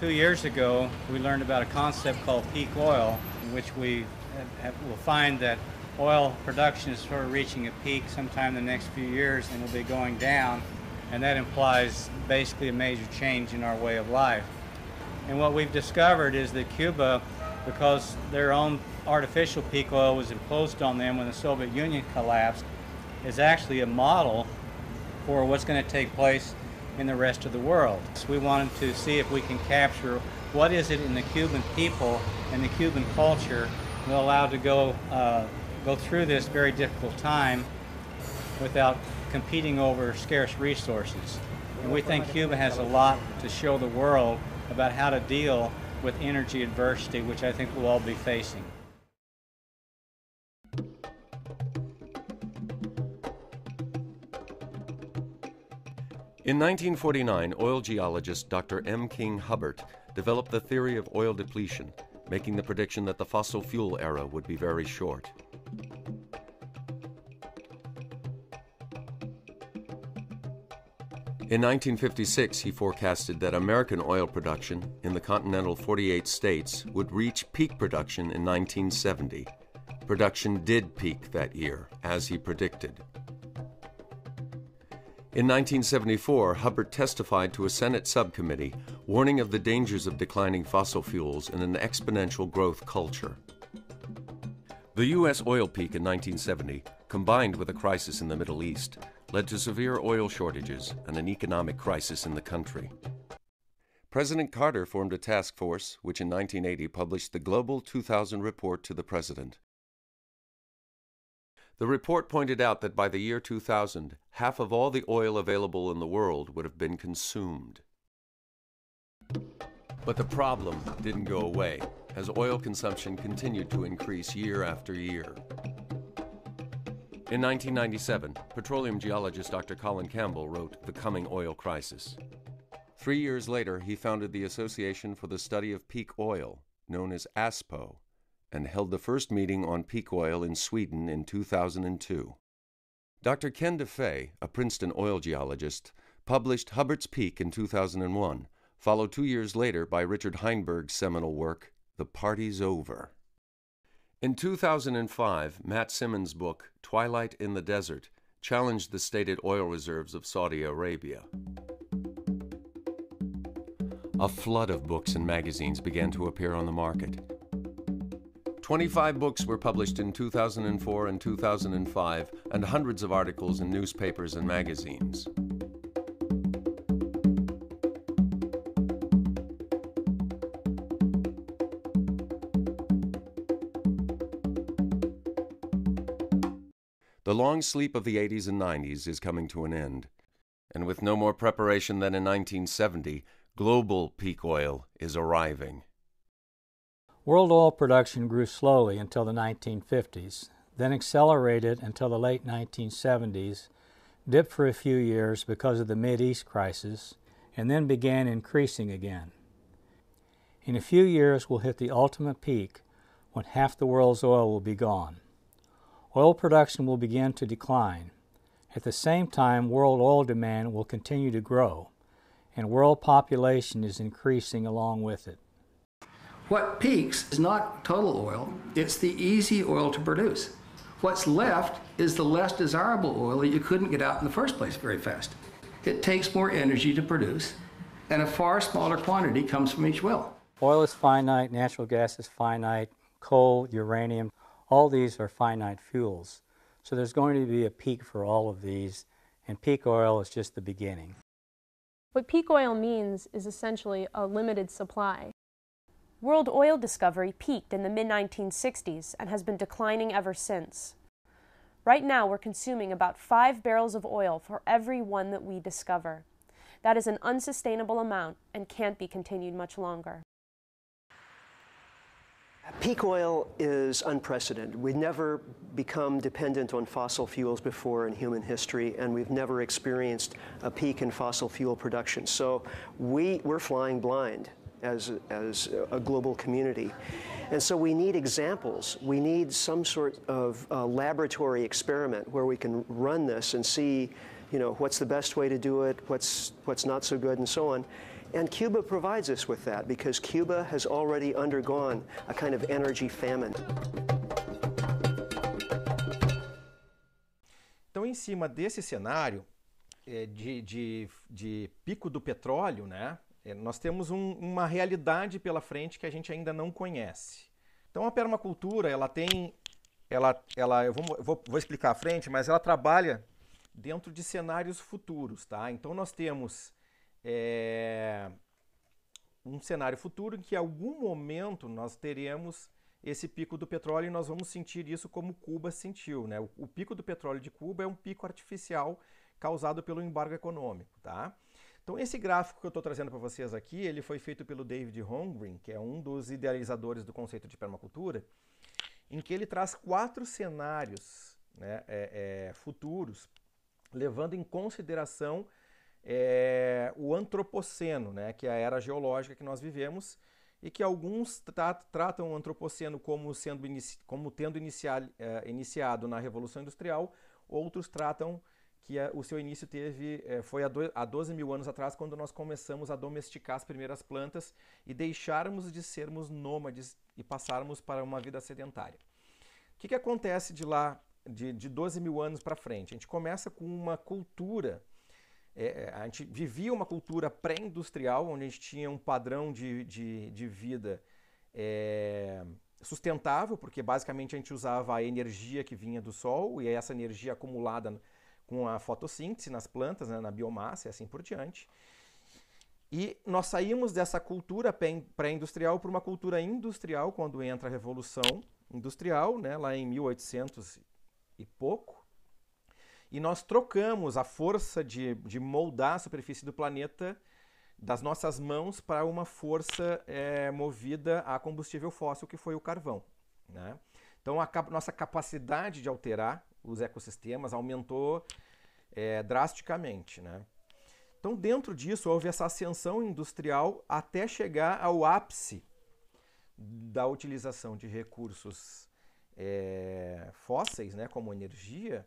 Two years ago, we learned about a concept called peak oil, in which we will find that oil production is sort of reaching a peak sometime in the next few years and will be going down, and that implies basically a major change in our way of life. And what we've discovered is that Cuba, because their own artificial peak oil was imposed on them when the Soviet Union collapsed, is actually a model for what's going to take place in the rest of the world. So we wanted to see if we can capture what is it in the Cuban people and the Cuban culture that allowed to go, uh, go through this very difficult time without competing over scarce resources. And we think Cuba has a lot to show the world about how to deal with energy adversity, which I think we'll all be facing. In 1949, oil geologist Dr. M. King Hubbert developed the theory of oil depletion, making the prediction that the fossil fuel era would be very short. In 1956, he forecasted that American oil production in the continental 48 states would reach peak production in 1970. Production did peak that year, as he predicted. In 1974, Hubbard testified to a Senate subcommittee warning of the dangers of declining fossil fuels in an exponential growth culture. The U.S. oil peak in 1970, combined with a crisis in the Middle East, led to severe oil shortages and an economic crisis in the country. President Carter formed a task force, which in 1980 published the Global 2000 report to the president. The report pointed out that by the year 2000, half of all the oil available in the world would have been consumed. But the problem didn't go away, as oil consumption continued to increase year after year. In 1997, petroleum geologist Dr. Colin Campbell wrote The Coming Oil Crisis. Three years later, he founded the Association for the Study of Peak Oil, known as ASPO, and held the first meeting on peak oil in Sweden in 2002. Dr. Ken DeFay, a Princeton oil geologist, published Hubbard's Peak in 2001, followed two years later by Richard Heinberg's seminal work, The Party's Over. In 2005, Matt Simmons' book, Twilight in the Desert, challenged the stated oil reserves of Saudi Arabia. A flood of books and magazines began to appear on the market. 25 books were published in 2004 and 2005, and hundreds of articles in newspapers and magazines. The long sleep of the 80s and 90s is coming to an end. And with no more preparation than in 1970, global peak oil is arriving. World oil production grew slowly until the 1950s, then accelerated until the late 1970s, dipped for a few years because of the Mideast crisis, and then began increasing again. In a few years, we'll hit the ultimate peak when half the world's oil will be gone. Oil production will begin to decline. At the same time, world oil demand will continue to grow, and world population is increasing along with it. What peaks is not total oil, it's the easy oil to produce. What's left is the less desirable oil that you couldn't get out in the first place very fast. It takes more energy to produce, and a far smaller quantity comes from each well. Oil is finite, natural gas is finite, coal, uranium, all these are finite fuels. So there's going to be a peak for all of these, and peak oil is just the beginning. What peak oil means is essentially a limited supply world oil discovery peaked in the mid 1960s and has been declining ever since. Right now, we're consuming about five barrels of oil for every one that we discover. That is an unsustainable amount and can't be continued much longer. Peak oil is unprecedented. We've never become dependent on fossil fuels before in human history, and we've never experienced a peak in fossil fuel production. So we, we're flying blind as, as a global community. And so we need examples. We need some sort of uh, laboratory experiment where we can run this and see, you know, what's the best way to do it, what's, what's not so good, and so on. And Cuba provides us with that because Cuba has already undergone a kind of energy famine. Então, em cima desse cenário eh, de, de, de pico do petróleo, né? É, nós temos um, uma realidade pela frente que a gente ainda não conhece. Então a permacultura, ela tem, ela, ela, eu vou, vou, vou explicar à frente, mas ela trabalha dentro de cenários futuros, tá? Então nós temos é, um cenário futuro em que em algum momento nós teremos esse pico do petróleo e nós vamos sentir isso como Cuba sentiu, né? O, o pico do petróleo de Cuba é um pico artificial causado pelo embargo econômico, tá? Então esse gráfico que eu estou trazendo para vocês aqui, ele foi feito pelo David Holmgren, que é um dos idealizadores do conceito de permacultura, em que ele traz quatro cenários né, é, é, futuros, levando em consideração é, o antropoceno, né, que é a era geológica que nós vivemos, e que alguns tra tratam o antropoceno como, sendo como tendo inicia é, iniciado na Revolução Industrial, outros tratam que é, o seu início teve eh, foi há 12 mil anos atrás, quando nós começamos a domesticar as primeiras plantas e deixarmos de sermos nômades e passarmos para uma vida sedentária. O que, que acontece de lá, de, de 12 mil anos para frente? A gente começa com uma cultura. É, a gente vivia uma cultura pré-industrial, onde a gente tinha um padrão de, de, de vida é, sustentável, porque basicamente a gente usava a energia que vinha do sol e essa energia acumulada com a fotossíntese nas plantas, né, na biomassa e assim por diante. E nós saímos dessa cultura pré-industrial para uma cultura industrial quando entra a Revolução Industrial, né, lá em 1800 e pouco. E nós trocamos a força de, de moldar a superfície do planeta das nossas mãos para uma força é, movida a combustível fóssil, que foi o carvão. Né? Então, a cap nossa capacidade de alterar os ecossistemas, aumentou é, drasticamente. Né? Então, dentro disso, houve essa ascensão industrial até chegar ao ápice da utilização de recursos é, fósseis, né, como energia,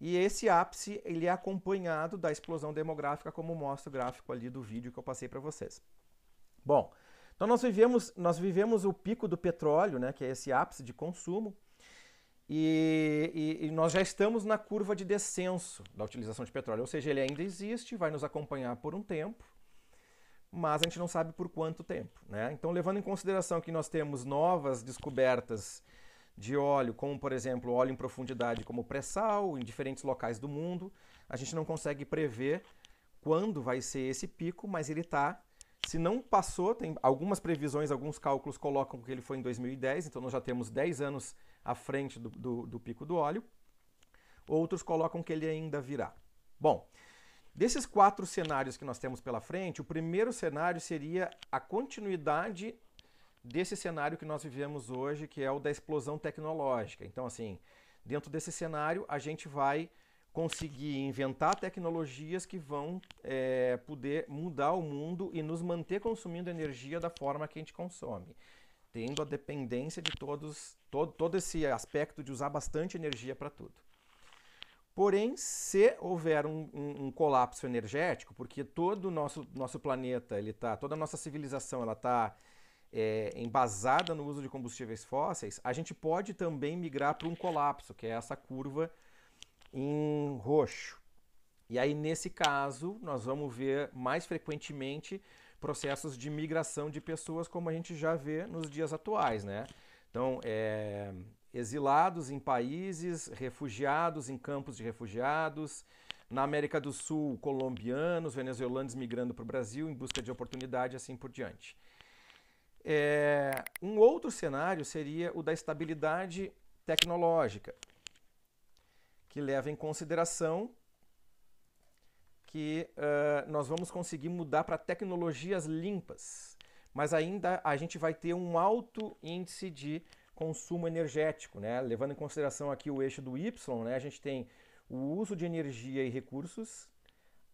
e esse ápice ele é acompanhado da explosão demográfica, como mostra o gráfico ali do vídeo que eu passei para vocês. Bom, então nós vivemos, nós vivemos o pico do petróleo, né, que é esse ápice de consumo, e, e, e, nós já estamos na curva de descenso da utilização de petróleo, ou seja, ele ainda existe, vai nos acompanhar por um tempo, mas a gente não sabe por quanto tempo. Né? Então, levando em consideração que nós temos novas descobertas de óleo, como por exemplo óleo em profundidade como pré-sal, em diferentes locais do mundo, a gente não consegue prever quando vai ser esse pico, mas ele está se não passou, tem algumas previsões, alguns cálculos colocam que ele foi em 2010, então nós já temos 10 anos à frente do, do, do pico do óleo. Outros colocam que ele ainda virá. Bom, desses quatro cenários que nós temos pela frente, o primeiro cenário seria a continuidade desse cenário que nós vivemos hoje, que é o da explosão tecnológica. Então, assim, dentro desse cenário, a gente vai conseguir inventar tecnologias que vão é, poder mudar o mundo e nos manter consumindo energia da forma que a gente consome, tendo a dependência de todos todo, todo esse aspecto de usar bastante energia para tudo. Porém, se houver um, um, um, colapso energético, porque todo o nosso, nosso planeta, ele tá, toda a nossa civilização ela está é, embasada no uso de combustíveis fósseis, a gente pode também migrar para um colapso, que é essa curva em roxo. E aí, nesse caso, nós vamos ver mais frequentemente processos de migração de pessoas, como a gente já vê nos dias atuais, né? Então, é, exilados em países, refugiados em campos de refugiados, na América do Sul, colombianos, venezuelanos migrando para o Brasil em busca de oportunidade, assim por diante. É, um outro cenário seria o da estabilidade tecnológica, que leva em consideração que uh, nós vamos conseguir mudar para tecnologias limpas mas ainda a gente vai ter um alto índice de consumo energético, né? Levando em consideração aqui o eixo do Y, né? A gente tem o uso de energia e recursos,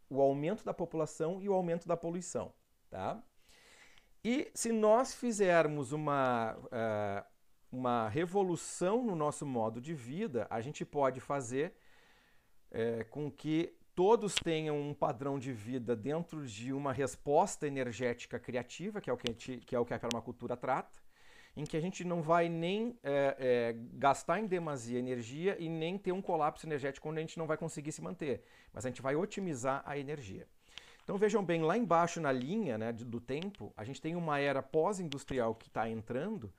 o aumento da população e o aumento da poluição, tá? E se nós fizermos uma, uh, uma revolução no nosso modo de vida, a gente pode fazer eh, com que todos tenham um padrão de vida dentro de uma resposta energética criativa, que é o que a, gente, que é o que a permacultura trata, em que a gente não vai nem é, é, gastar em demasia energia e nem ter um colapso energético onde a gente não vai conseguir se manter, mas a gente vai otimizar a energia. Então vejam bem, lá embaixo na linha né, do tempo, a gente tem uma era pós-industrial que está entrando,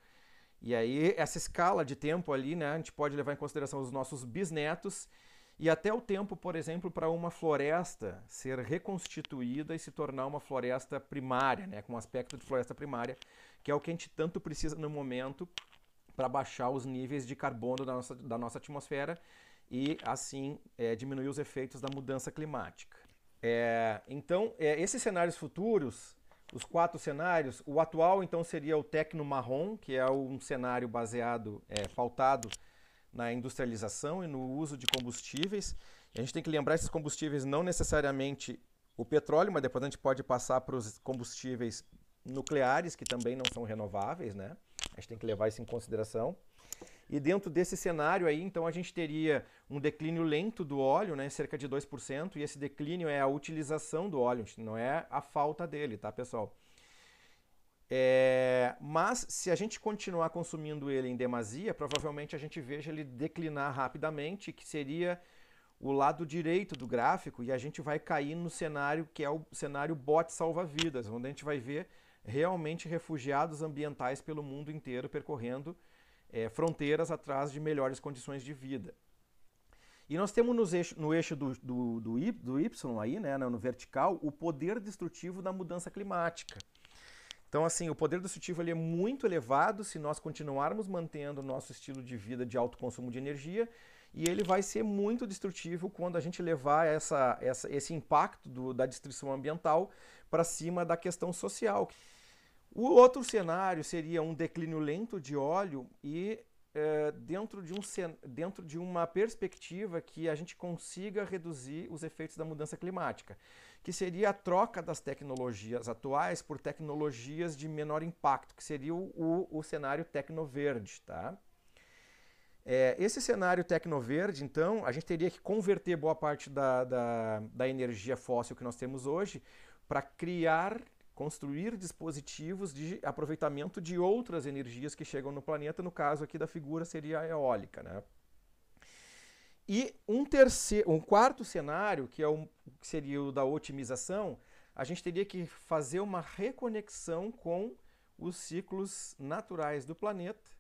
e aí essa escala de tempo ali, né, a gente pode levar em consideração os nossos bisnetos e até o tempo, por exemplo, para uma floresta ser reconstituída e se tornar uma floresta primária, né, com um aspecto de floresta primária, que é o que a gente tanto precisa no momento para baixar os níveis de carbono da nossa, da nossa atmosfera e, assim, é, diminuir os efeitos da mudança climática. É, então, é, esses cenários futuros, os quatro cenários, o atual, então, seria o tecno marrom, que é um cenário baseado, é, pautado na industrialização e no uso de combustíveis. A gente tem que lembrar esses combustíveis não necessariamente o petróleo, mas depois a gente pode passar para os combustíveis nucleares, que também não são renováveis, né? A gente tem que levar isso em consideração. E dentro desse cenário aí, então a gente teria um declínio lento do óleo, né, cerca de 2%, e esse declínio é a utilização do óleo, não é a falta dele, tá, pessoal? É, mas se a gente continuar consumindo ele em demasia, provavelmente a gente veja ele declinar rapidamente, que seria o lado direito do gráfico, e a gente vai cair no cenário que é o cenário bot salva-vidas, onde a gente vai ver realmente refugiados ambientais pelo mundo inteiro percorrendo é, fronteiras atrás de melhores condições de vida. E nós temos no eixo, no eixo do, do, do, Y, aí, né, no vertical, o poder destrutivo da mudança climática. Então, assim, o poder destrutivo ele é muito elevado se nós continuarmos mantendo o nosso estilo de vida de alto consumo de energia e ele vai ser muito destrutivo quando a gente levar essa, essa esse impacto do, da destruição ambiental para cima da questão social. O outro cenário seria um declínio lento de óleo e é, dentro, de um, dentro de uma perspectiva que a gente consiga reduzir os efeitos da mudança climática que seria a troca das tecnologias atuais por tecnologias de menor impacto, que seria o, o, o cenário tecnoverde. Tá? É, esse cenário tecnoverde, então, a gente teria que converter boa parte da, da, da energia fóssil que nós temos hoje para criar, construir dispositivos de aproveitamento de outras energias que chegam no planeta. No caso aqui da figura seria a eólica. Né? E um terceiro, um quarto cenário, que é o que seria o da otimização, a gente teria que fazer uma reconexão com os ciclos naturais do planeta,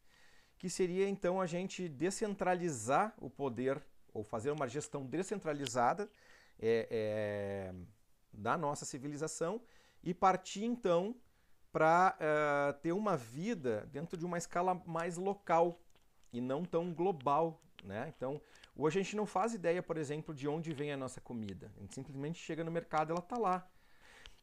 que seria então a gente descentralizar o poder ou fazer uma gestão descentralizada é, é, da nossa civilização e partir então para uh, é, ter uma vida dentro de uma escala mais local e não tão global, né? Então Hoje a gente não faz ideia, por exemplo, de onde vem a nossa comida. A gente simplesmente chega no mercado, ela está lá.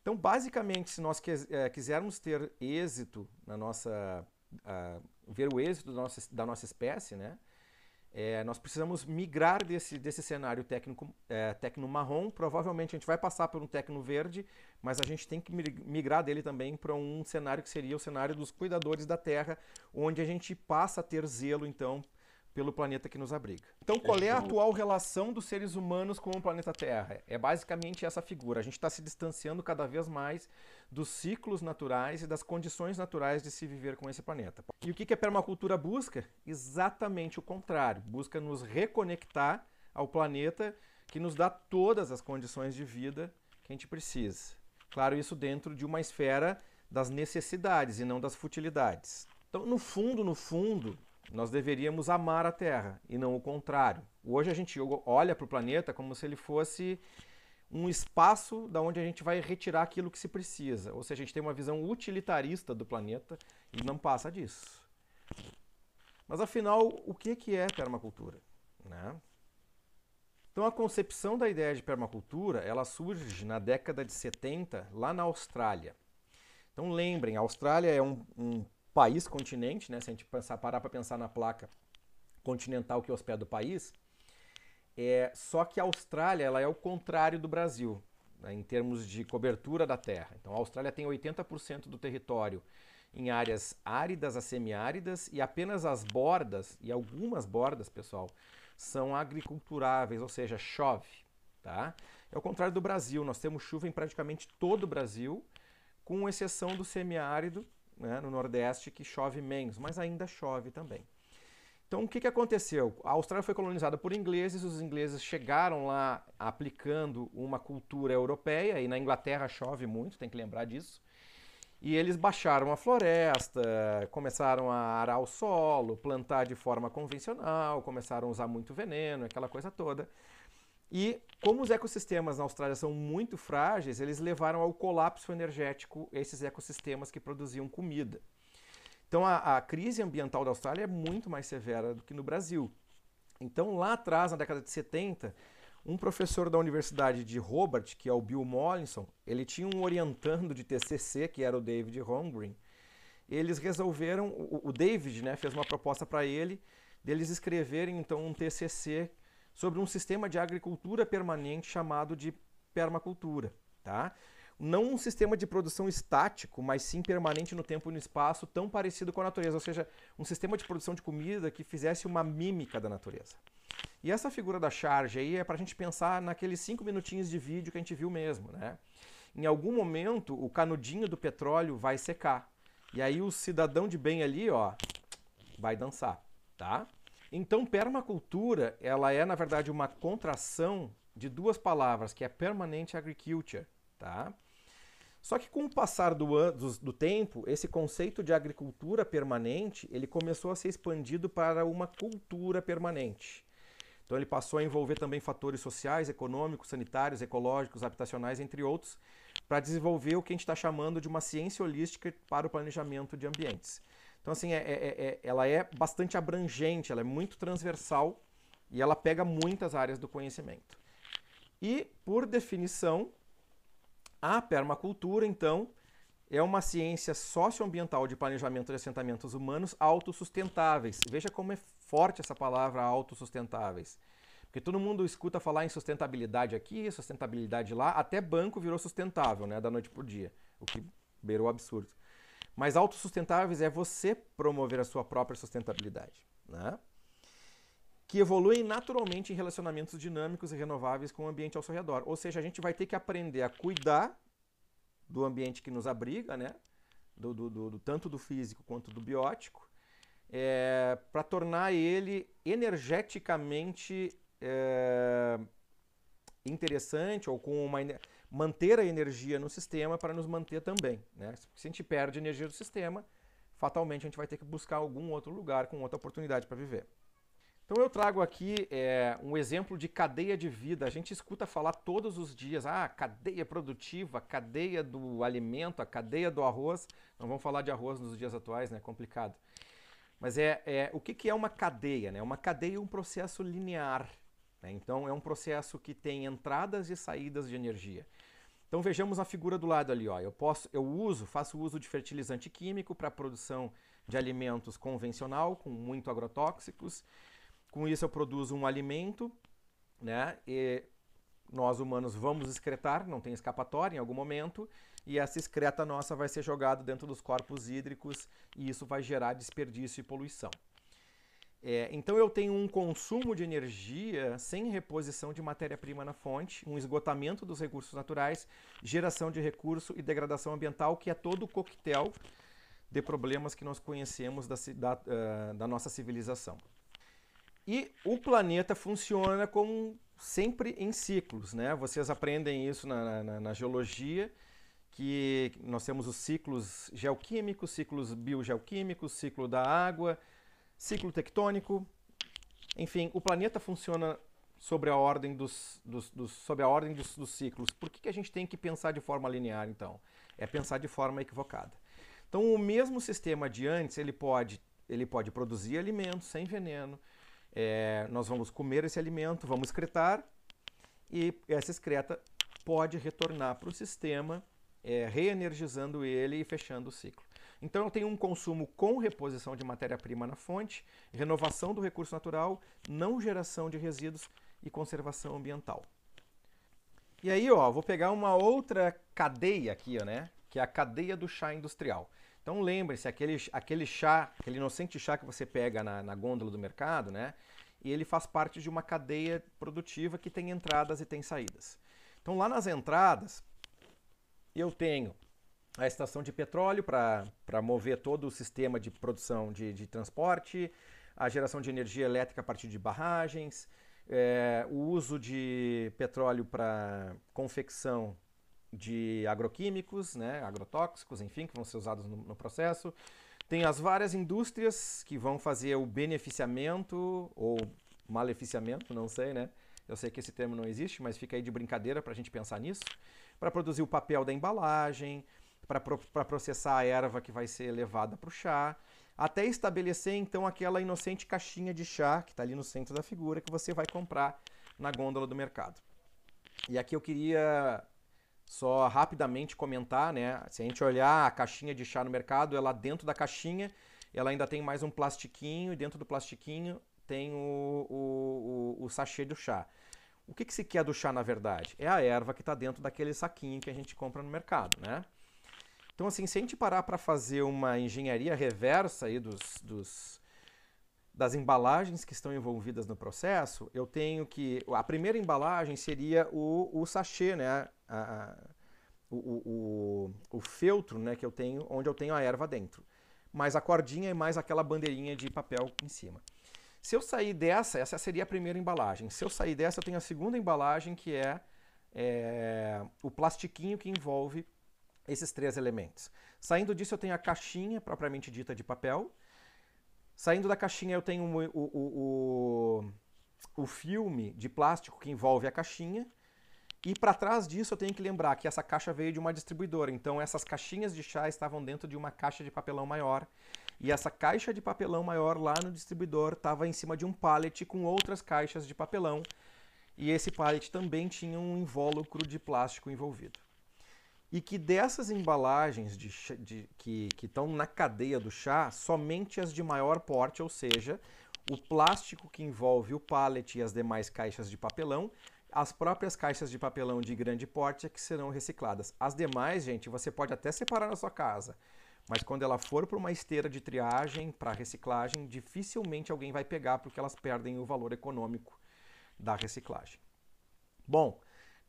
Então, basicamente, se nós eh, quisermos ter êxito na nossa uh, ver o êxito da nossa, da nossa espécie, né? É, nós precisamos migrar desse, desse cenário técnico, é, eh, tecno marrom. Provavelmente a gente vai passar por um tecno verde, mas a gente tem que migrar dele também para um cenário que seria o cenário dos cuidadores da terra, onde a gente passa a ter zelo, então, pelo planeta que nos abriga. Então, qual é a atual relação dos seres humanos com o planeta Terra? É basicamente essa figura. A gente está se distanciando cada vez mais dos ciclos naturais e das condições naturais de se viver com esse planeta. E o que, a permacultura busca? Exatamente o contrário. Busca nos reconectar ao planeta que nos dá todas as condições de vida que a gente precisa. Claro, isso dentro de uma esfera das necessidades e não das futilidades. Então, no fundo, no fundo, nós deveríamos amar a Terra e não o contrário. Hoje a gente olha para o planeta como se ele fosse um espaço da onde a gente vai retirar aquilo que se precisa. Ou seja, a gente tem uma visão utilitarista do planeta e não passa disso. Mas afinal, o que que é permacultura? Né? Então a concepção da ideia de permacultura ela surge na década de 70 lá na Austrália. Então lembrem, a Austrália é um, um país continente, né? Se a gente pensar, parar para pensar na placa continental que hospeda o país, é só que a Austrália ela é o contrário do Brasil né? em termos de cobertura da terra. Então a Austrália tem 80% do território em áreas áridas a semiáridas e apenas as bordas e algumas bordas, pessoal, são agriculturáveis, ou seja, chove, tá? É o contrário do Brasil. Nós temos chuva em praticamente todo o Brasil, com exceção do semiárido né, no Nordeste que chove menos, mas ainda chove também. Então, o que, que aconteceu? A Austrália foi colonizada por ingleses, os ingleses chegaram lá aplicando uma cultura europeia, e na Inglaterra chove muito, tem que lembrar disso. E eles baixaram a floresta, começaram a arar o solo, plantar de forma convencional, começaram a usar muito veneno, aquela coisa toda. E como os ecossistemas na Austrália são muito frágeis, eles levaram ao colapso energético esses ecossistemas que produziam comida. Então a, a crise ambiental da Austrália é muito mais severa do que no Brasil. Então lá atrás, na década de 70, um professor da Universidade de Hobart, que é o Bill Mollinson, ele tinha um orientando de TCC, que era o David Holmgren. Eles resolveram, o, o David né, fez uma proposta para ele, deles escreverem então um TCC sobre um sistema de agricultura permanente chamado de permacultura, tá? Não um sistema de produção estático, mas sim permanente no tempo e no espaço, tão parecido com a natureza, ou seja, um sistema de produção de comida que fizesse uma mímica da natureza. E essa figura da charge aí é para a gente pensar naqueles cinco minutinhos de vídeo que a gente viu mesmo, né? Em algum momento, o canudinho do petróleo vai secar. E aí o cidadão de bem ali, ó, vai dançar, tá? Então, permacultura, ela é, na verdade, uma contração de duas palavras, que é permanent agriculture, tá? Só que com o passar do, do, do, tempo, esse conceito de agricultura permanente, ele começou a ser expandido para uma cultura permanente. Então ele passou a envolver também fatores sociais, econômicos, sanitários, ecológicos, habitacionais, entre outros, para desenvolver o que a gente está chamando de uma ciência holística para o planejamento de ambientes. Então, assim, é, é, é, é, ela é bastante abrangente, ela é muito transversal e ela pega muitas áreas do conhecimento. E, por definição, a permacultura, então, é uma ciência socioambiental de planejamento de assentamentos humanos autossustentáveis. Veja como é forte essa palavra autossustentáveis. Porque todo mundo escuta falar em sustentabilidade aqui, sustentabilidade lá, até banco virou sustentável, né, da noite por dia, o que beirou absurdo. Mas autossustentáveis é você promover a sua própria sustentabilidade, né? que evoluem naturalmente em relacionamentos dinâmicos e renováveis com o ambiente ao seu redor. Ou seja, a gente vai ter que aprender a cuidar do ambiente que nos abriga, né? do, do, do, do tanto do físico quanto do biótico, é, eh, para tornar ele energeticamente é, interessante ou com uma manter a energia no sistema para nos manter também. Né? Se a gente perde a energia do sistema, fatalmente a gente vai ter que buscar algum outro lugar com outra oportunidade para viver. Então eu trago aqui é, um exemplo de cadeia de vida. A gente escuta falar todos os dias, ah, cadeia produtiva, cadeia do alimento, a cadeia do arroz. Não vamos falar de arroz nos dias atuais, né? Complicado. Mas é, é o que, que é uma cadeia? Né? Uma cadeia é um processo linear. Né? Então é um processo que tem entradas e saídas de energia. Então vejamos a figura do lado ali, ó. Eu posso, eu uso, faço uso de fertilizante químico para produção de alimentos convencional, com muito agrotóxicos. Com isso eu produzo um alimento, né? E nós humanos vamos excretar, não tem escapatória em algum momento, e essa excreta nossa vai ser jogada dentro dos corpos hídricos e isso vai gerar desperdício e poluição. É, então eu tenho um consumo de energia sem reposição de matéria-prima na fonte, um esgotamento dos recursos naturais, geração de recurso e degradação ambiental, que é todo o coquetel de problemas que nós conhecemos da, da, eh, da nossa civilização. E o planeta funciona como sempre em ciclos, né? Vocês aprendem isso na, na, na geologia, que nós temos os ciclos geoquímicos, ciclos biogeoquímicos, ciclo da água, ciclo tectônico, enfim, o planeta funciona sobre a ordem dos, dos, dos sobre a ordem dos, dos, ciclos. Por que, que a gente tem que pensar de forma linear então? É pensar de forma equivocada. Então o mesmo sistema de antes ele pode ele pode produzir alimentos sem veneno. É, nós vamos comer esse alimento, vamos excretar e essa excreta pode retornar para o sistema, é, reenergizando ele e fechando o ciclo. Então eu tenho um consumo com reposição de matéria-prima na fonte, renovação do recurso natural, não geração de resíduos e conservação ambiental. E aí, ó, vou pegar uma outra cadeia aqui, ó, né? Que é a cadeia do chá industrial. Então lembre-se, aquele, aquele chá, aquele inocente chá que você pega na, na gôndola do mercado, né? E ele faz parte de uma cadeia produtiva que tem entradas e tem saídas. Então lá nas entradas, eu tenho a estação de petróleo para mover todo o sistema de produção de, de, transporte, a geração de energia elétrica a partir de barragens, é, o uso de petróleo para confecção de agroquímicos, né, agrotóxicos, enfim, que vão ser usados no, no processo. Tem as várias indústrias que vão fazer o beneficiamento ou maleficiamento, não sei, né? Eu sei que esse termo não existe, mas fica aí de brincadeira para a gente pensar nisso. Para produzir o papel da embalagem, para processar a erva que vai ser levada para o chá, até estabelecer então aquela inocente caixinha de chá que está ali no centro da figura que você vai comprar na gôndola do mercado. E aqui eu queria só rapidamente comentar, né? Se a gente olhar a caixinha de chá no mercado, ela dentro da caixinha, ela ainda tem mais um plastiquinho e dentro do plastiquinho tem o, o, o, o sachê do chá. O que, que se quer do chá, na verdade? É a erva que está dentro daquele saquinho que a gente compra no mercado, né? Então, assim, se a gente parar para fazer uma engenharia reversa aí dos, dos, das embalagens que estão envolvidas no processo, eu tenho que. A primeira embalagem seria o, o sachê, né? A, a, o, o, o, feltro né, que eu tenho, onde eu tenho a erva dentro. Mais a cordinha e mais aquela bandeirinha de papel em cima. Se eu sair dessa, essa seria a primeira embalagem. Se eu sair dessa, eu tenho a segunda embalagem, que é, é o plastiquinho que envolve esses três elementos. Saindo disso, eu tenho a caixinha propriamente dita de papel. Saindo da caixinha, eu tenho o, o, o, o filme de plástico que envolve a caixinha. E para trás disso, eu tenho que lembrar que essa caixa veio de uma distribuidora. Então, essas caixinhas de chá estavam dentro de uma caixa de papelão maior. E essa caixa de papelão maior lá no distribuidor estava em cima de um pallet com outras caixas de papelão. E esse pallet também tinha um invólucro de plástico envolvido e que dessas embalagens de, de, que estão na cadeia do chá, somente as de maior porte, ou seja, o plástico que envolve o pallet e as demais caixas de papelão, as próprias caixas de papelão de grande porte é que serão recicladas. As demais, gente, você pode até separar na sua casa, mas quando ela for para uma esteira de triagem, para reciclagem, dificilmente alguém vai pegar porque elas perdem o valor econômico da reciclagem. Bom,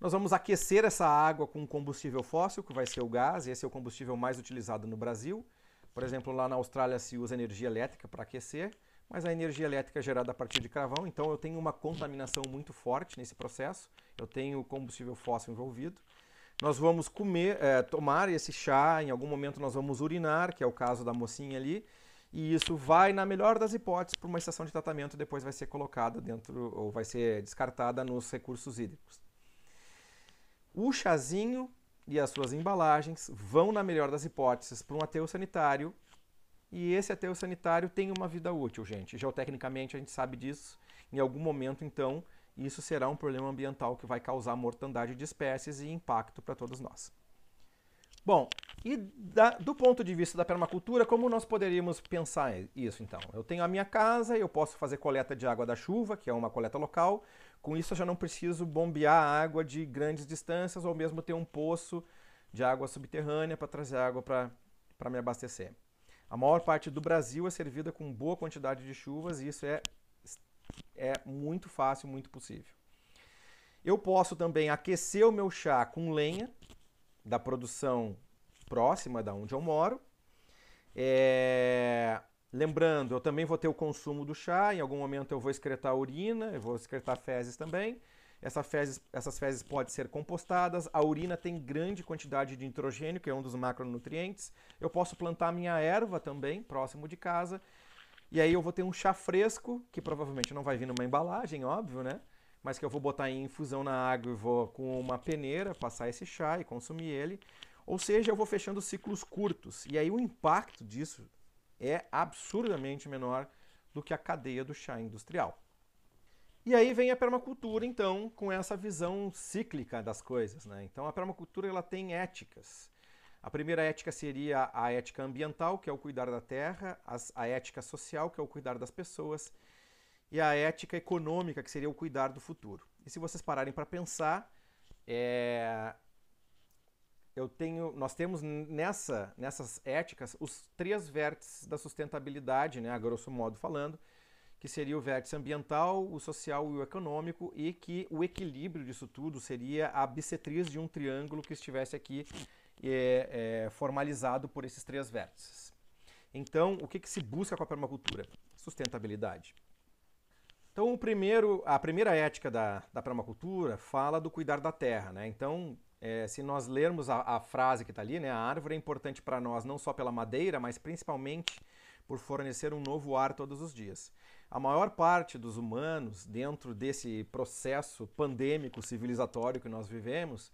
nós vamos aquecer essa água com combustível fóssil, que vai ser o gás, e esse é o combustível mais utilizado no Brasil. Por exemplo, lá na Austrália se usa energia elétrica para aquecer, mas a energia elétrica é gerada a partir de carvão, então eu tenho uma contaminação muito forte nesse processo. Eu tenho combustível fóssil envolvido. Nós vamos comer, é, tomar esse chá, em algum momento nós vamos urinar, que é o caso da mocinha ali, e isso vai, na melhor das hipóteses, para uma estação de tratamento, depois vai ser colocada dentro, ou vai ser descartada nos recursos hídricos. O chazinho e as suas embalagens vão, na melhor das hipóteses, para um aterro sanitário. E esse aterro sanitário tem uma vida útil, gente. Geotecnicamente a gente sabe disso. Em algum momento, então, isso será um problema ambiental que vai causar mortandade de espécies e impacto para todos nós. Bom, e da, do ponto de vista da permacultura, como nós poderíamos pensar isso então? Eu tenho a minha casa, eu posso fazer coleta de água da chuva, que é uma coleta local, com isso eu já não preciso bombear água de grandes distâncias ou mesmo ter um poço de água subterrânea para trazer água para me abastecer. A maior parte do Brasil é servida com boa quantidade de chuvas e isso é, é muito fácil, muito possível. Eu posso também aquecer o meu chá com lenha da produção próxima da onde eu moro. É, Lembrando, eu também vou ter o consumo do chá, em algum momento eu vou excretar urina, eu vou excretar fezes também. Essa fezes, essas fezes podem ser compostadas. A urina tem grande quantidade de nitrogênio, que é um dos macronutrientes. Eu posso plantar minha erva também, próximo de casa. E aí eu vou ter um chá fresco, que provavelmente não vai vir numa embalagem, óbvio, né? Mas que eu vou botar em infusão na água e vou com uma peneira passar esse chá e consumir ele. Ou seja, eu vou fechando ciclos curtos. E aí o impacto disso é absurdamente menor do que a cadeia do chá industrial. E aí vem a permacultura, então, com essa visão cíclica das coisas. Né? Então, a permacultura ela tem éticas. A primeira ética seria a ética ambiental, que é o cuidar da terra, a ética social, que é o cuidar das pessoas, e a ética econômica, que seria o cuidar do futuro. E se vocês pararem para pensar, é, eu tenho, nós temos nessa, nessas éticas os três vértices da sustentabilidade, né, a grosso modo falando, que seria o vértice ambiental, o social e o econômico, e que o equilíbrio disso tudo seria a bissetriz de um triângulo que estivesse aqui é, é, formalizado por esses três vértices. Então, o que, que se busca com a permacultura? Sustentabilidade. Então, o primeiro, a primeira ética da, da permacultura fala do cuidar da terra. Né? Então, é, se nós lermos a, a frase que está ali, né, a árvore é importante para nós não só pela madeira, mas principalmente por fornecer um novo ar todos os dias. A maior parte dos humanos, dentro desse processo pandêmico civilizatório que nós vivemos,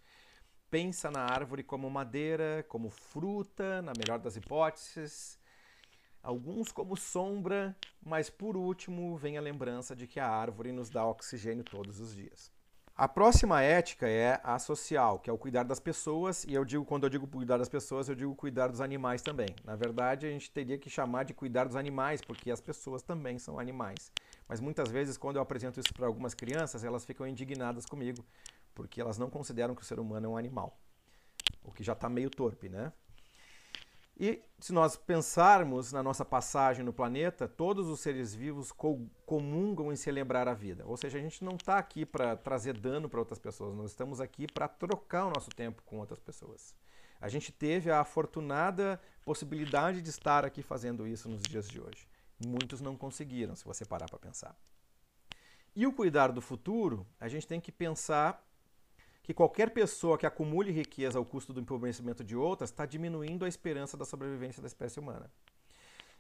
pensa na árvore como madeira, como fruta, na melhor das hipóteses, alguns como sombra, mas por último vem a lembrança de que a árvore nos dá oxigênio todos os dias. A próxima ética é a social, que é o cuidar das pessoas, e eu digo quando eu digo cuidar das pessoas, eu digo cuidar dos animais também. Na verdade, a gente teria que chamar de cuidar dos animais, porque as pessoas também são animais. Mas muitas vezes quando eu apresento isso para algumas crianças, elas ficam indignadas comigo, porque elas não consideram que o ser humano é um animal. O que já está meio torpe, né? E se nós pensarmos na nossa passagem no planeta, todos os seres vivos co comungam em celebrar a vida. Ou seja, a gente não está aqui para trazer dano para outras pessoas, nós estamos aqui para trocar o nosso tempo com outras pessoas. A gente teve a afortunada possibilidade de estar aqui fazendo isso nos dias de hoje. Muitos não conseguiram, se você parar para pensar. E o cuidar do futuro, a gente tem que pensar que qualquer pessoa que acumule riqueza ao custo do empobrecimento de outras está diminuindo a esperança da sobrevivência da espécie humana.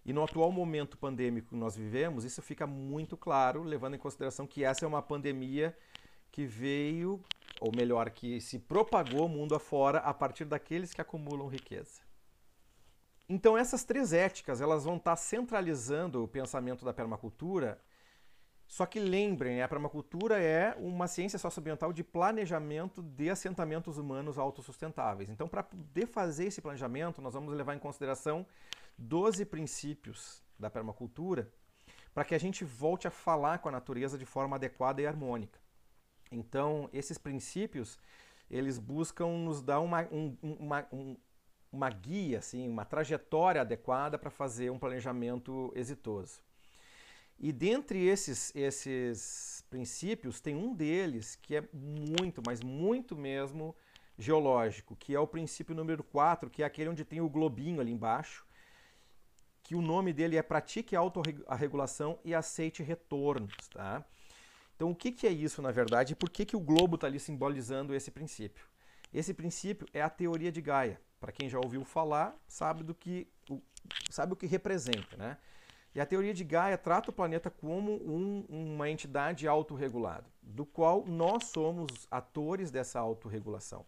E no atual momento pandêmico que nós vivemos, isso fica muito claro, levando em consideração que essa é uma pandemia que veio, ou melhor, que se propagou mundo afora a partir daqueles que acumulam riqueza. Então essas três éticas, elas vão estar tá centralizando o pensamento da permacultura só que lembrem, né, a permacultura é uma ciência socioambiental de planejamento de assentamentos humanos autossustentáveis. Então, para poder fazer esse planejamento, nós vamos levar em consideração 12 princípios da permacultura para que a gente volte a falar com a natureza de forma adequada e harmônica. Então, esses princípios, eles buscam nos dar uma, um, uma, um, uma guia, assim, uma trajetória adequada para fazer um planejamento exitoso. E dentre esses, esses princípios, tem um deles que é muito, mas muito mesmo geológico, que é o princípio número 4, que é aquele onde tem o globinho ali embaixo, que o nome dele é pratique autorregulação e aceite retornos, tá? Então, o que, que é isso, na verdade, e por que, que o globo está ali simbolizando esse princípio? Esse princípio é a teoria de Gaia. Para quem já ouviu falar, sabe do que sabe o que representa, né? E a teoria de Gaia trata o planeta como um, uma entidade autorregulada, do qual nós somos atores dessa autorregulação.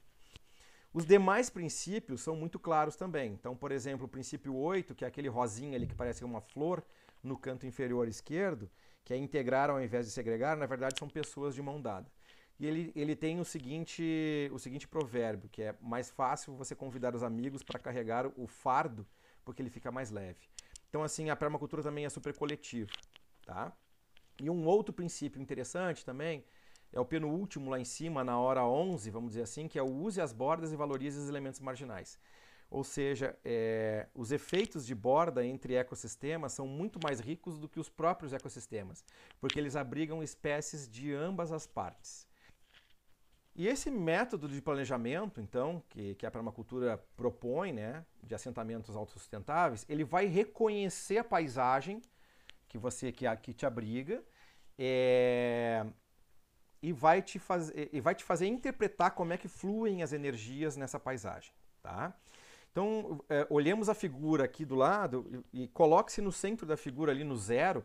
Os demais princípios são muito claros também. Então, por exemplo, o princípio 8, que é aquele rosinha ali que parece uma flor no canto inferior esquerdo, que é integrar ao invés de segregar, na verdade são pessoas de mão dada. E ele, ele tem o seguinte, o seguinte provérbio, que é mais fácil você convidar os amigos para carregar o fardo, porque ele fica mais leve. Então, assim, a permacultura também é super coletiva, tá? E um outro princípio interessante também é o penúltimo lá em cima, na hora 11, vamos dizer assim, que é o use as bordas e valorize os elementos marginais. Ou seja, é, os efeitos de borda entre ecossistemas são muito mais ricos do que os próprios ecossistemas, porque eles abrigam espécies de ambas as partes. E esse método de planejamento, então, que, que a permacultura propõe, né, de assentamentos autossustentáveis, ele vai reconhecer a paisagem que você que, que te abriga é, e, vai te faz, e vai te fazer interpretar como é que fluem as energias nessa paisagem, tá? Então, é, olhemos a figura aqui do lado e, e coloque-se no centro da figura ali no zero,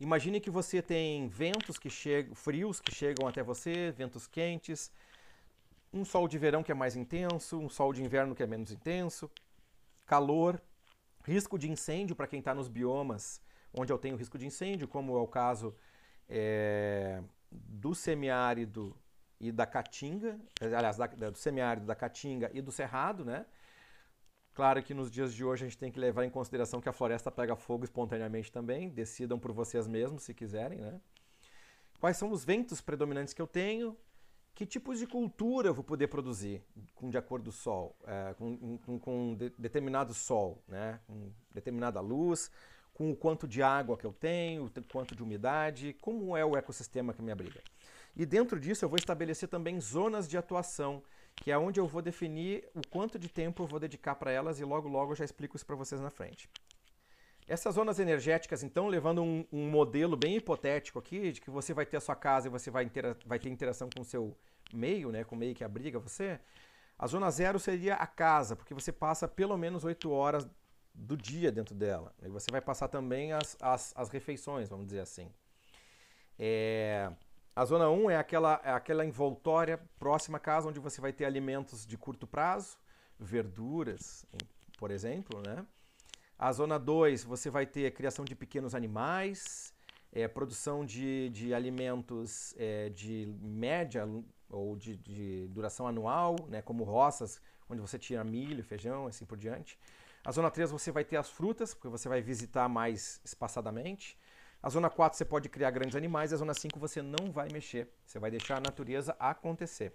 Imagine que você tem ventos que chegam, frios que chegam até você, ventos quentes, um sol de verão que é mais intenso, um sol de inverno que é menos intenso, calor, risco de incêndio para quem está nos biomas onde eu tenho risco de incêndio, como é o caso é, do semiárido e da Caatinga, aliás, da, do semiárido, da Caatinga e do Cerrado, né? Claro que nos dias de hoje a gente tem que levar em consideração que a floresta pega fogo espontaneamente também. Decidam por vocês mesmos se quiserem, né? Quais são os ventos predominantes que eu tenho? Que tipos de cultura eu vou poder produzir com de acordo com o sol, é, com, com, com de, determinado sol, né? Com determinada luz, com o quanto de água que eu tenho, o quanto de umidade, como é o ecossistema que me abriga. E dentro disso eu vou estabelecer também zonas de atuação que é onde eu vou definir o quanto de tempo eu vou dedicar para elas e logo logo eu já explico isso para vocês na frente. Essas zonas energéticas, então, levando um, um, modelo bem hipotético aqui, de que você vai ter a sua casa e você vai, vai ter interação com o seu meio, né, com o meio que abriga você, a zona zero seria a casa, porque você passa pelo menos 8 horas do dia dentro dela. E você vai passar também as, as, as refeições, vamos dizer assim. É... A zona 1 é aquela, é aquela envoltória próxima à casa onde você vai ter alimentos de curto prazo, verduras, por exemplo, né? A zona 2, você vai ter criação de pequenos animais, é, produção de, de alimentos é, de média ou de, de, duração anual, né, como roças, onde você tira milho, feijão, assim por diante. A zona 3, você vai ter as frutas, porque você vai visitar mais espaçadamente. A zona 4 você pode criar grandes animais, a zona 5 você não vai mexer. Você vai deixar a natureza acontecer.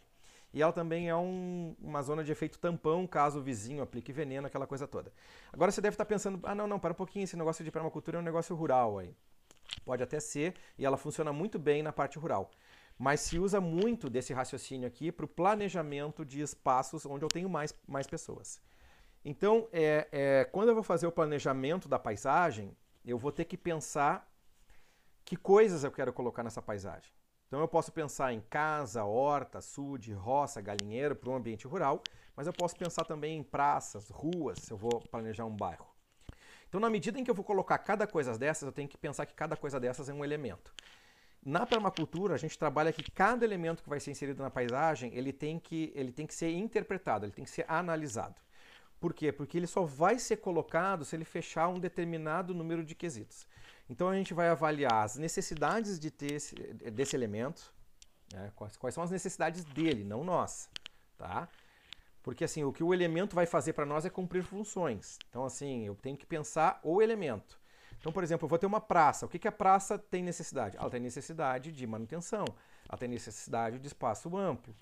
E ela também é um, uma zona de efeito tampão, caso o vizinho aplique veneno, aquela coisa toda. Agora você deve estar tá pensando, ah não, não, para um pouquinho, esse negócio de permacultura é um negócio rural aí. Pode até ser, e ela funciona muito bem na parte rural. Mas se usa muito desse raciocínio aqui para o planejamento de espaços onde eu tenho mais, mais pessoas. Então, é, é, quando eu vou fazer o planejamento da paisagem, eu vou ter que pensar que coisas eu quero colocar nessa paisagem. Então eu posso pensar em casa, horta, açude, roça, galinheiro para um ambiente rural, mas eu posso pensar também em praças, ruas, se eu vou planejar um bairro. Então, na medida em que eu vou colocar cada coisa dessas, eu tenho que pensar que cada coisa dessas é um elemento. Na permacultura, a gente trabalha que cada elemento que vai ser inserido na paisagem, ele tem que, ele tem que ser interpretado, ele tem que ser analisado. Por quê? Porque ele só vai ser colocado se ele fechar um determinado número de quesitos. Então a gente vai avaliar as necessidades de ter esse, desse elemento, né? quais, quais, são as necessidades dele, não nós, tá? Porque assim, o que o elemento vai fazer para nós é cumprir funções. Então assim, eu tenho que pensar o elemento. Então, por exemplo, eu vou ter uma praça. O que, que a praça tem necessidade? Ela tem necessidade de manutenção, ela tem necessidade de espaço amplo.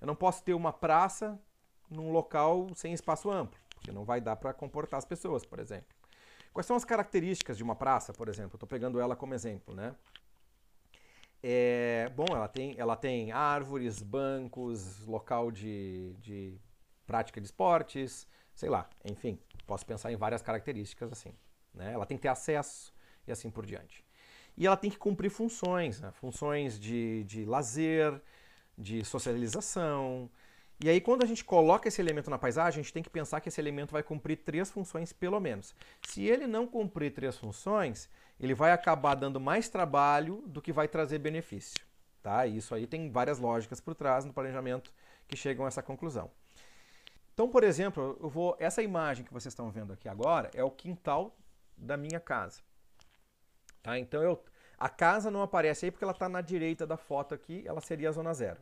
Eu não posso ter uma praça num local sem espaço amplo, porque não vai dar para comportar as pessoas, por exemplo. Quais são as características de uma praça, por exemplo? Estou pegando ela como exemplo, né? É, bom, ela tem, ela tem árvores, bancos, local de, de prática de esportes, sei lá, enfim, posso pensar em várias características assim. Né? Ela tem que ter acesso e assim por diante. E ela tem que cumprir funções, né? funções de, de lazer, de socialização, e aí, quando a gente coloca esse elemento na paisagem, a gente tem que pensar que esse elemento vai cumprir três funções, pelo menos. Se ele não cumprir três funções, ele vai acabar dando mais trabalho do que vai trazer benefício. Tá? isso aí tem várias lógicas por trás no planejamento que chegam a essa conclusão. Então, por exemplo, eu vou essa imagem que vocês estão vendo aqui agora é o quintal da minha casa. Tá? Então, eu, a casa não aparece aí porque ela está na direita da foto aqui, ela seria a zona zero.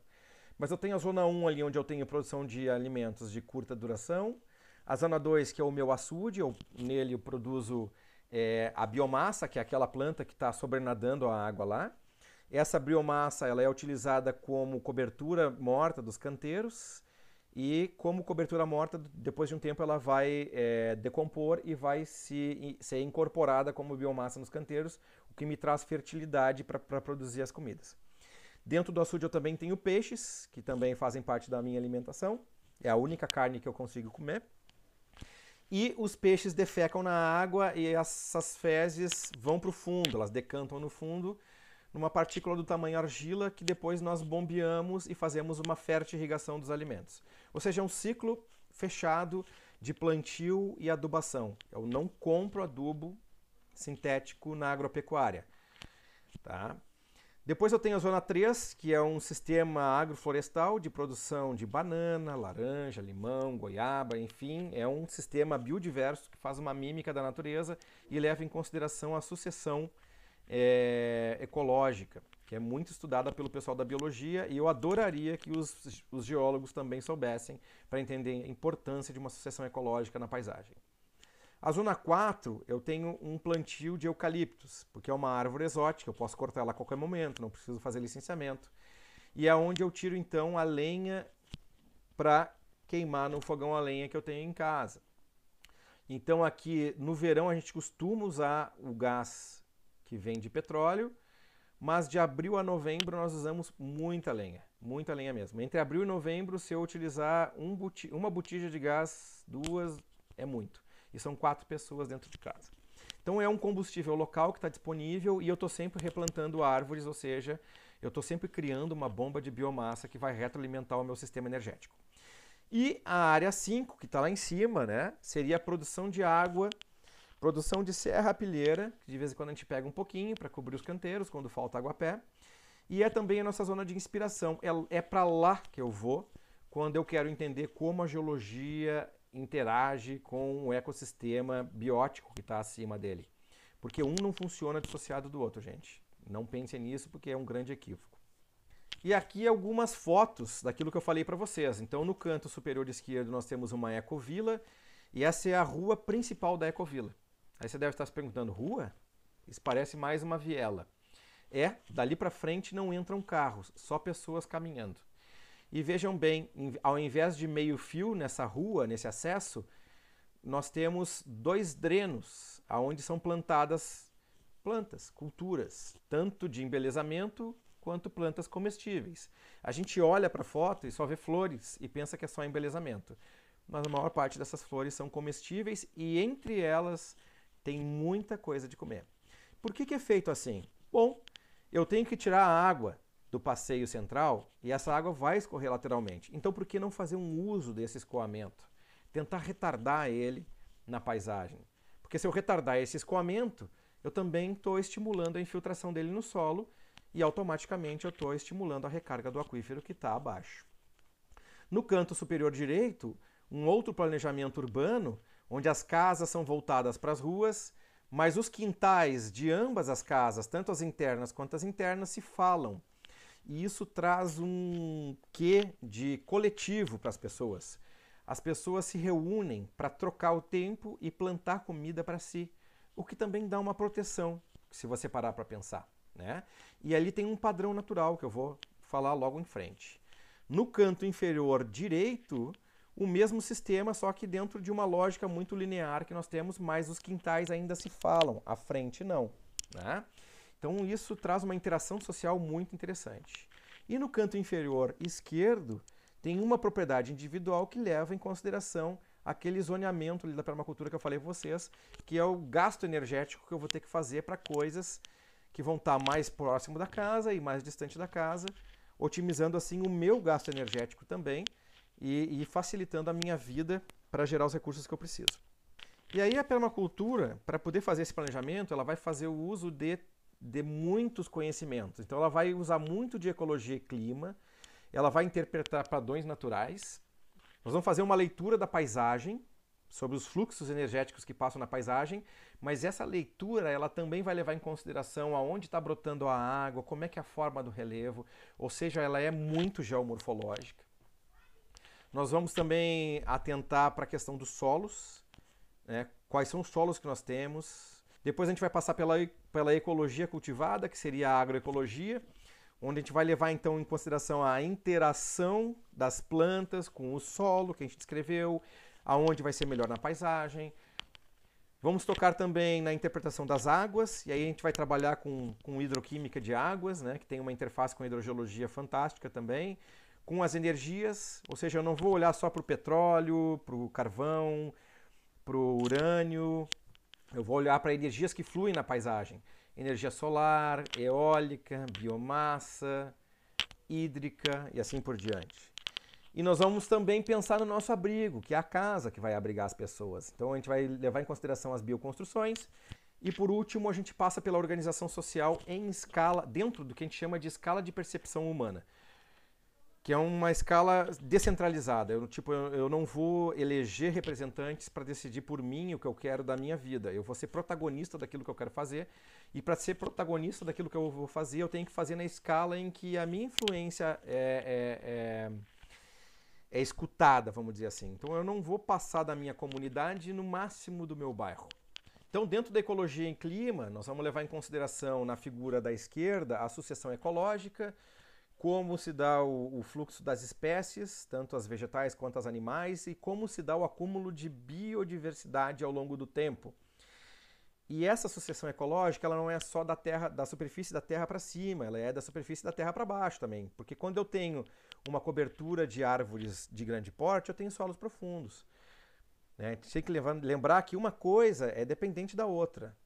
Mas eu tenho a zona 1 ali, onde eu tenho produção de alimentos de curta duração. A zona 2, que é o meu açude, eu, nele eu produzo é, a biomassa, que é aquela planta que está sobrenadando a água lá. Essa biomassa ela é utilizada como cobertura morta dos canteiros e como cobertura morta, depois de um tempo ela vai é, decompor e vai se, ser incorporada como biomassa nos canteiros, o que me traz fertilidade para produzir as comidas. Dentro do açude eu também tenho peixes, que também fazem parte da minha alimentação. É a única carne que eu consigo comer. E os peixes defecam na água e essas fezes vão para o fundo, elas decantam no fundo, numa partícula do tamanho argila que depois nós bombeamos e fazemos uma fértil irrigação dos alimentos. Ou seja, é um ciclo fechado de plantio e adubação. Eu não compro adubo sintético na agropecuária. Tá? Depois eu tenho a zona 3, que é um sistema agroflorestal de produção de banana, laranja, limão, goiaba, enfim, é um sistema biodiverso que faz uma mímica da natureza e leva em consideração a sucessão é, ecológica, que é muito estudada pelo pessoal da biologia e eu adoraria que os, os geólogos também soubessem para entender a importância de uma sucessão ecológica na paisagem. A zona 4, eu tenho um plantio de eucaliptos, porque é uma árvore exótica, eu posso cortar ela a qualquer momento, não preciso fazer licenciamento. E é onde eu tiro então a lenha para queimar no fogão a lenha que eu tenho em casa. Então aqui no verão a gente costuma usar o gás que vem de petróleo, mas de abril a novembro nós usamos muita lenha, muita lenha mesmo. Entre abril e novembro, se eu utilizar um buti uma botija de gás, duas, é muito. E são quatro pessoas dentro de casa. Então é um combustível local que está disponível e eu estou sempre replantando árvores, ou seja, eu estou sempre criando uma bomba de biomassa que vai retroalimentar o meu sistema energético. E a área 5, que está lá em cima, né, seria a produção de água, produção de serra-pilheira, que de vez em quando a gente pega um pouquinho para cobrir os canteiros quando falta água a pé. E é também a nossa zona de inspiração. É, é para lá que eu vou quando eu quero entender como a geologia interage com o ecossistema biótico que está acima dele. Porque um não funciona dissociado do outro, gente. Não pensem nisso porque é um grande equívoco. E aqui algumas fotos daquilo que eu falei para vocês. Então, no canto superior esquerdo, nós temos uma ecovila e essa é a rua principal da ecovila. Aí você deve estar se perguntando: rua? Isso parece mais uma viela. É, dali para frente não entram carros, só pessoas caminhando. E vejam bem, ao invés de meio fio nessa rua, nesse acesso, nós temos dois drenos, aonde são plantadas plantas, culturas, tanto de embelezamento quanto plantas comestíveis. A gente olha para a foto e só vê flores e pensa que é só embelezamento. Mas a maior parte dessas flores são comestíveis e entre elas tem muita coisa de comer. Por que, que é feito assim? Bom, eu tenho que tirar a água do passeio central e essa água vai escorrer lateralmente. Então, por que não fazer um uso desse escoamento? Tentar retardar ele na paisagem. Porque se eu retardar esse escoamento, eu também estou estimulando a infiltração dele no solo e automaticamente eu estou estimulando a recarga do aquífero que está abaixo. No canto superior direito, um outro planejamento urbano, onde as casas são voltadas para as ruas, mas os quintais de ambas as casas, tanto as internas quanto as internas, se falam e isso traz um quê de coletivo para as pessoas. As pessoas se reúnem para trocar o tempo e plantar comida para si, o que também dá uma proteção, se você parar para pensar. Né? E ali tem um padrão natural que eu vou falar logo em frente. No canto inferior direito, o mesmo sistema, só que dentro de uma lógica muito linear que nós temos, mas os quintais ainda se falam, a frente não. Né? Então isso traz uma interação social muito interessante. E no canto inferior esquerdo tem uma propriedade individual que leva em consideração aquele zoneamento da permacultura que eu falei para vocês, que é o gasto energético que eu vou ter que fazer para coisas que vão estar tá mais próximo da casa e mais distante da casa, otimizando assim o meu gasto energético também e, e facilitando a minha vida para gerar os recursos que eu preciso. E aí a permacultura, para poder fazer esse planejamento, ela vai fazer o uso de de muitos conhecimentos. Então, ela vai usar muito de ecologia e clima, ela vai interpretar padrões naturais. Nós vamos fazer uma leitura da paisagem, sobre os fluxos energéticos que passam na paisagem, mas essa leitura ela também vai levar em consideração aonde está brotando a água, como é que é a forma do relevo, ou seja, ela é muito geomorfológica. Nós vamos também atentar para a questão dos solos, né? quais são os solos que nós temos, depois a gente vai passar pela, pela ecologia cultivada, que seria a agroecologia, onde a gente vai levar então em consideração a interação das plantas com o solo que a gente descreveu, aonde vai ser melhor na paisagem. Vamos tocar também na interpretação das águas, e aí a gente vai trabalhar com, com hidroquímica de águas, né, que tem uma interface com a hidrogeologia fantástica também, com as energias, ou seja, eu não vou olhar só para o petróleo, para o carvão, para o urânio, eu vou olhar para energias que fluem na paisagem: energia solar, eólica, biomassa, hídrica e assim por diante. E nós vamos também pensar no nosso abrigo, que é a casa que vai abrigar as pessoas. Então a gente vai levar em consideração as bioconstruções. E por último, a gente passa pela organização social em escala, dentro do que a gente chama de escala de percepção humana que é uma escala descentralizada. Eu, tipo, eu, eu não vou eleger representantes para decidir por mim o que eu quero da minha vida. Eu vou ser protagonista daquilo que eu quero fazer. E para ser protagonista daquilo que eu vou fazer, eu tenho que fazer na escala em que a minha influência é, é, é, é escutada, vamos dizer assim. Então eu não vou passar da minha comunidade no máximo do meu bairro. Então, dentro da ecologia em clima, nós vamos levar em consideração na figura da esquerda a sucessão ecológica, como se dá o, o, fluxo das espécies, tanto as vegetais quanto as animais, e como se dá o acúmulo de biodiversidade ao longo do tempo. E essa sucessão ecológica, ela não é só da terra, da superfície da terra para cima, ela é da superfície da terra para baixo também, porque quando eu tenho uma cobertura de árvores de grande porte, eu tenho solos profundos. Né? Tem que lembrar que uma coisa é dependente da outra.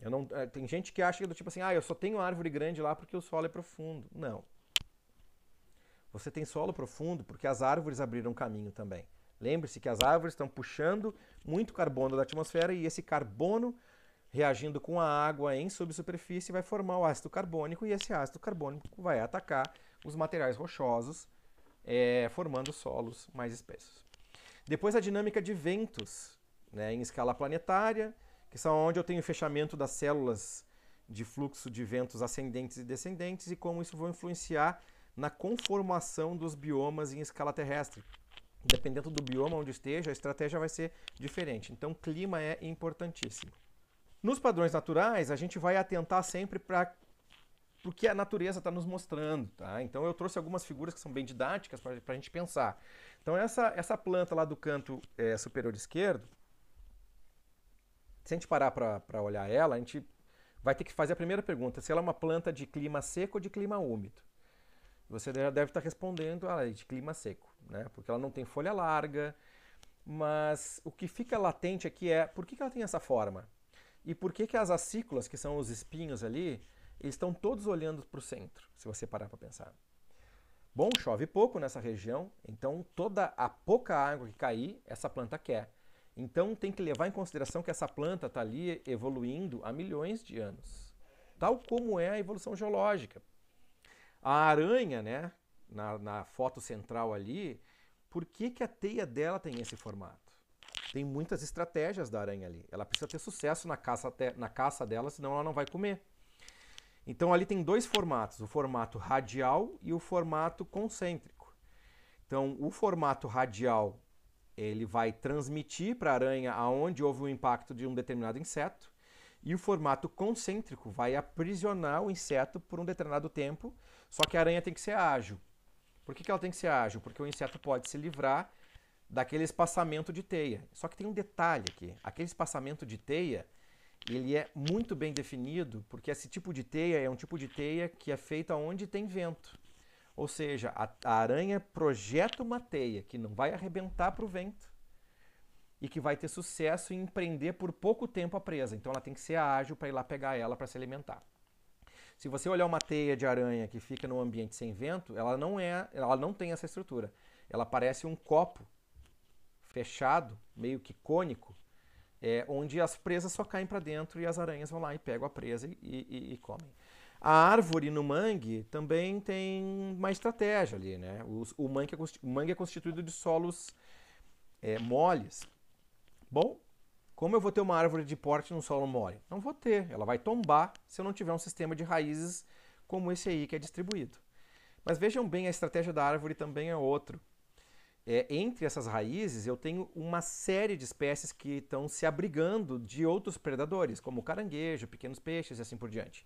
Não, eh, tem gente que acha do tipo assim, ah, eu só tenho árvore grande lá porque o solo é profundo. Não, você tem solo profundo porque as árvores abriram caminho também. Lembre-se que as árvores estão puxando muito carbono da atmosfera e esse carbono reagindo com a água em subsuperfície vai formar o ácido carbônico e esse ácido carbônico vai atacar os materiais rochosos, é, formando solos mais espessos. Depois a dinâmica de ventos né, em escala planetária, que são onde eu tenho fechamento das células de fluxo de ventos ascendentes e descendentes e como isso vai influenciar na conformação dos biomas em escala terrestre. Dependendo do bioma onde esteja, a estratégia vai ser diferente. Então, clima é importantíssimo. Nos padrões naturais, a gente vai atentar sempre para o que a natureza está nos mostrando, tá? Então eu trouxe algumas figuras que são bem didáticas para a gente pensar. Então essa, essa planta lá do canto é, superior esquerdo, se a gente parar para olhar ela, a gente vai ter que fazer a primeira pergunta, se ela é uma planta de clima seco ou de clima úmido. Você já deve estar respondendo, ah, é de clima seco, né? Porque ela não tem folha larga, mas o que fica latente aqui é por que, que ela tem essa forma? E por que, que as acículas, que são os espinhos ali, estão todos olhando para o centro, se você parar para pensar. Bom, chove pouco nessa região, então toda a pouca água que cair, essa planta quer. Então tem que levar em consideração que essa planta está ali evoluindo há milhões de anos, tal como é a evolução geológica. A aranha, né, na, na foto central ali, por que, que a teia dela tem esse formato? Tem muitas estratégias da aranha ali. Ela precisa ter sucesso na caça, na caça dela, senão ela não vai comer. Então ali tem dois formatos, o formato radial e o formato concêntrico. Então o formato radial ele vai transmitir para a aranha aonde houve o impacto de um determinado inseto. E o formato concêntrico vai aprisionar o inseto por um determinado tempo, só que a aranha tem que ser ágil. Por que, que ela tem que ser ágil? Porque o inseto pode se livrar daquele espaçamento de teia. Só que tem um detalhe aqui. Aquele espaçamento de teia, ele é muito bem definido, porque esse tipo de teia é um tipo de teia que é feita onde tem vento. Ou seja, a, a aranha projeta uma teia que não vai arrebentar para o vento e que vai ter sucesso em empreender por pouco tempo a presa. Então ela tem que ser ágil para ir lá pegar ela para se alimentar. Se você olhar uma teia de aranha que fica num ambiente sem vento, ela não é, ela não tem essa estrutura. Ela parece um copo fechado, meio que cônico, é, onde as presas só caem para dentro e as aranhas vão lá e pegam a presa e, e, e comem. A árvore no mangue também tem uma estratégia ali, né? O, o, mangue, é, o mangue é constituído de solos é, moles, Bom, como eu vou ter uma árvore de porte no solo mole? Não vou ter, ela vai tombar se eu não tiver um sistema de raízes como esse aí que é distribuído. Mas vejam bem, a estratégia da árvore também é outro. É, entre essas raízes, eu tenho uma série de espécies que estão se abrigando de outros predadores, como caranguejo, pequenos peixes e assim por diante.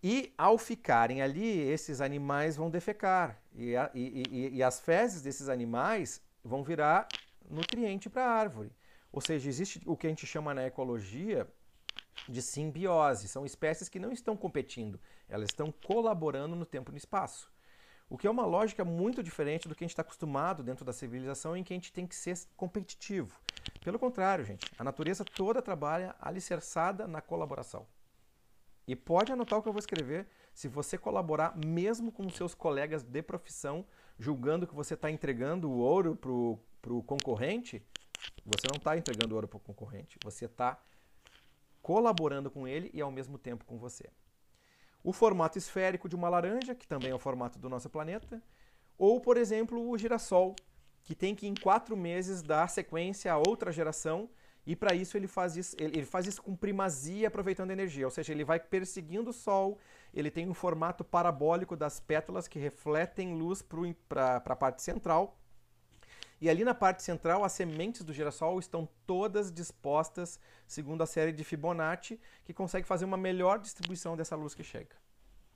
E ao ficarem ali, esses animais vão defecar. E, a, e, e, e as fezes desses animais vão virar nutriente para a árvore. Ou seja, existe o que a gente chama na ecologia de simbiose. São espécies que não estão competindo, elas estão colaborando no tempo e no espaço. O que é uma lógica muito diferente do que a gente está acostumado dentro da civilização em que a gente tem que ser competitivo. Pelo contrário, gente, a natureza toda trabalha alicerçada na colaboração. E pode anotar o que eu vou escrever se você colaborar mesmo com seus colegas de profissão, julgando que você está entregando o ouro para o concorrente, você não está entregando ouro para o concorrente, você está colaborando com ele e ao mesmo tempo com você. O formato esférico de uma laranja, que também é o formato do nosso planeta, ou, por exemplo, o girassol, que tem que em quatro meses dar sequência a outra geração e para isso ele faz isso, ele, faz isso com primazia aproveitando energia, ou seja, ele vai perseguindo o Sol, ele tem um formato parabólico das pétalas que refletem luz para a parte central, e ali na parte central, as sementes do girassol estão todas dispostas segundo a série de Fibonacci, que consegue fazer uma melhor distribuição dessa luz que chega.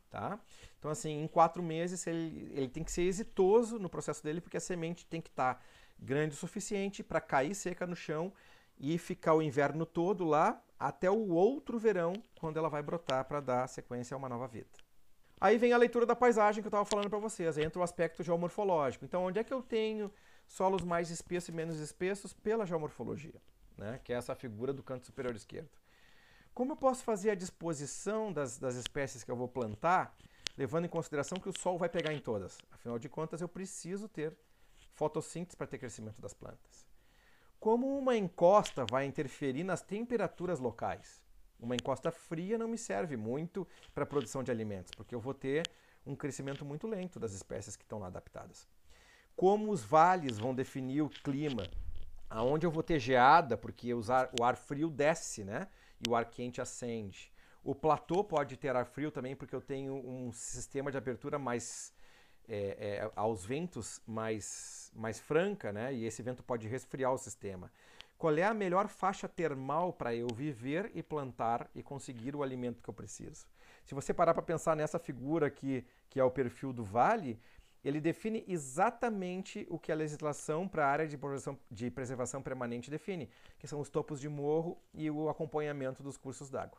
Tá? Então, assim, em quatro meses ele, ele tem que ser exitoso no processo dele, porque a semente tem que estar tá grande o suficiente para cair seca no chão e ficar o inverno todo lá até o outro verão, quando ela vai brotar para dar sequência a uma nova vida. Aí vem a leitura da paisagem que eu estava falando para vocês, entra o aspecto geomorfológico. Então, onde é que eu tenho solos mais espessos e menos espessos pela geomorfologia, né? que é essa figura do canto superior esquerdo. Como eu posso fazer a disposição das, das espécies que eu vou plantar, levando em consideração que o sol vai pegar em todas? Afinal de contas, eu preciso ter fotossíntese para ter crescimento das plantas. Como uma encosta vai interferir nas temperaturas locais? Uma encosta fria não me serve muito para a produção de alimentos, porque eu vou ter um crescimento muito lento das espécies que estão lá adaptadas como os vales vão definir o clima, aonde eu vou ter geada, porque o ar frio desce, né? E o ar quente ascende. O platô pode ter ar frio também, porque eu tenho um sistema de abertura mais é, é, aos ventos mais, mais franca, né? E esse vento pode resfriar o sistema. Qual é a melhor faixa termal para eu viver e plantar e conseguir o alimento que eu preciso? Se você parar para pensar nessa figura aqui, que é o perfil do vale, ele define exatamente o que a legislação para a área de preservação, de preservação permanente define, que são os topos de morro e o acompanhamento dos cursos d'água.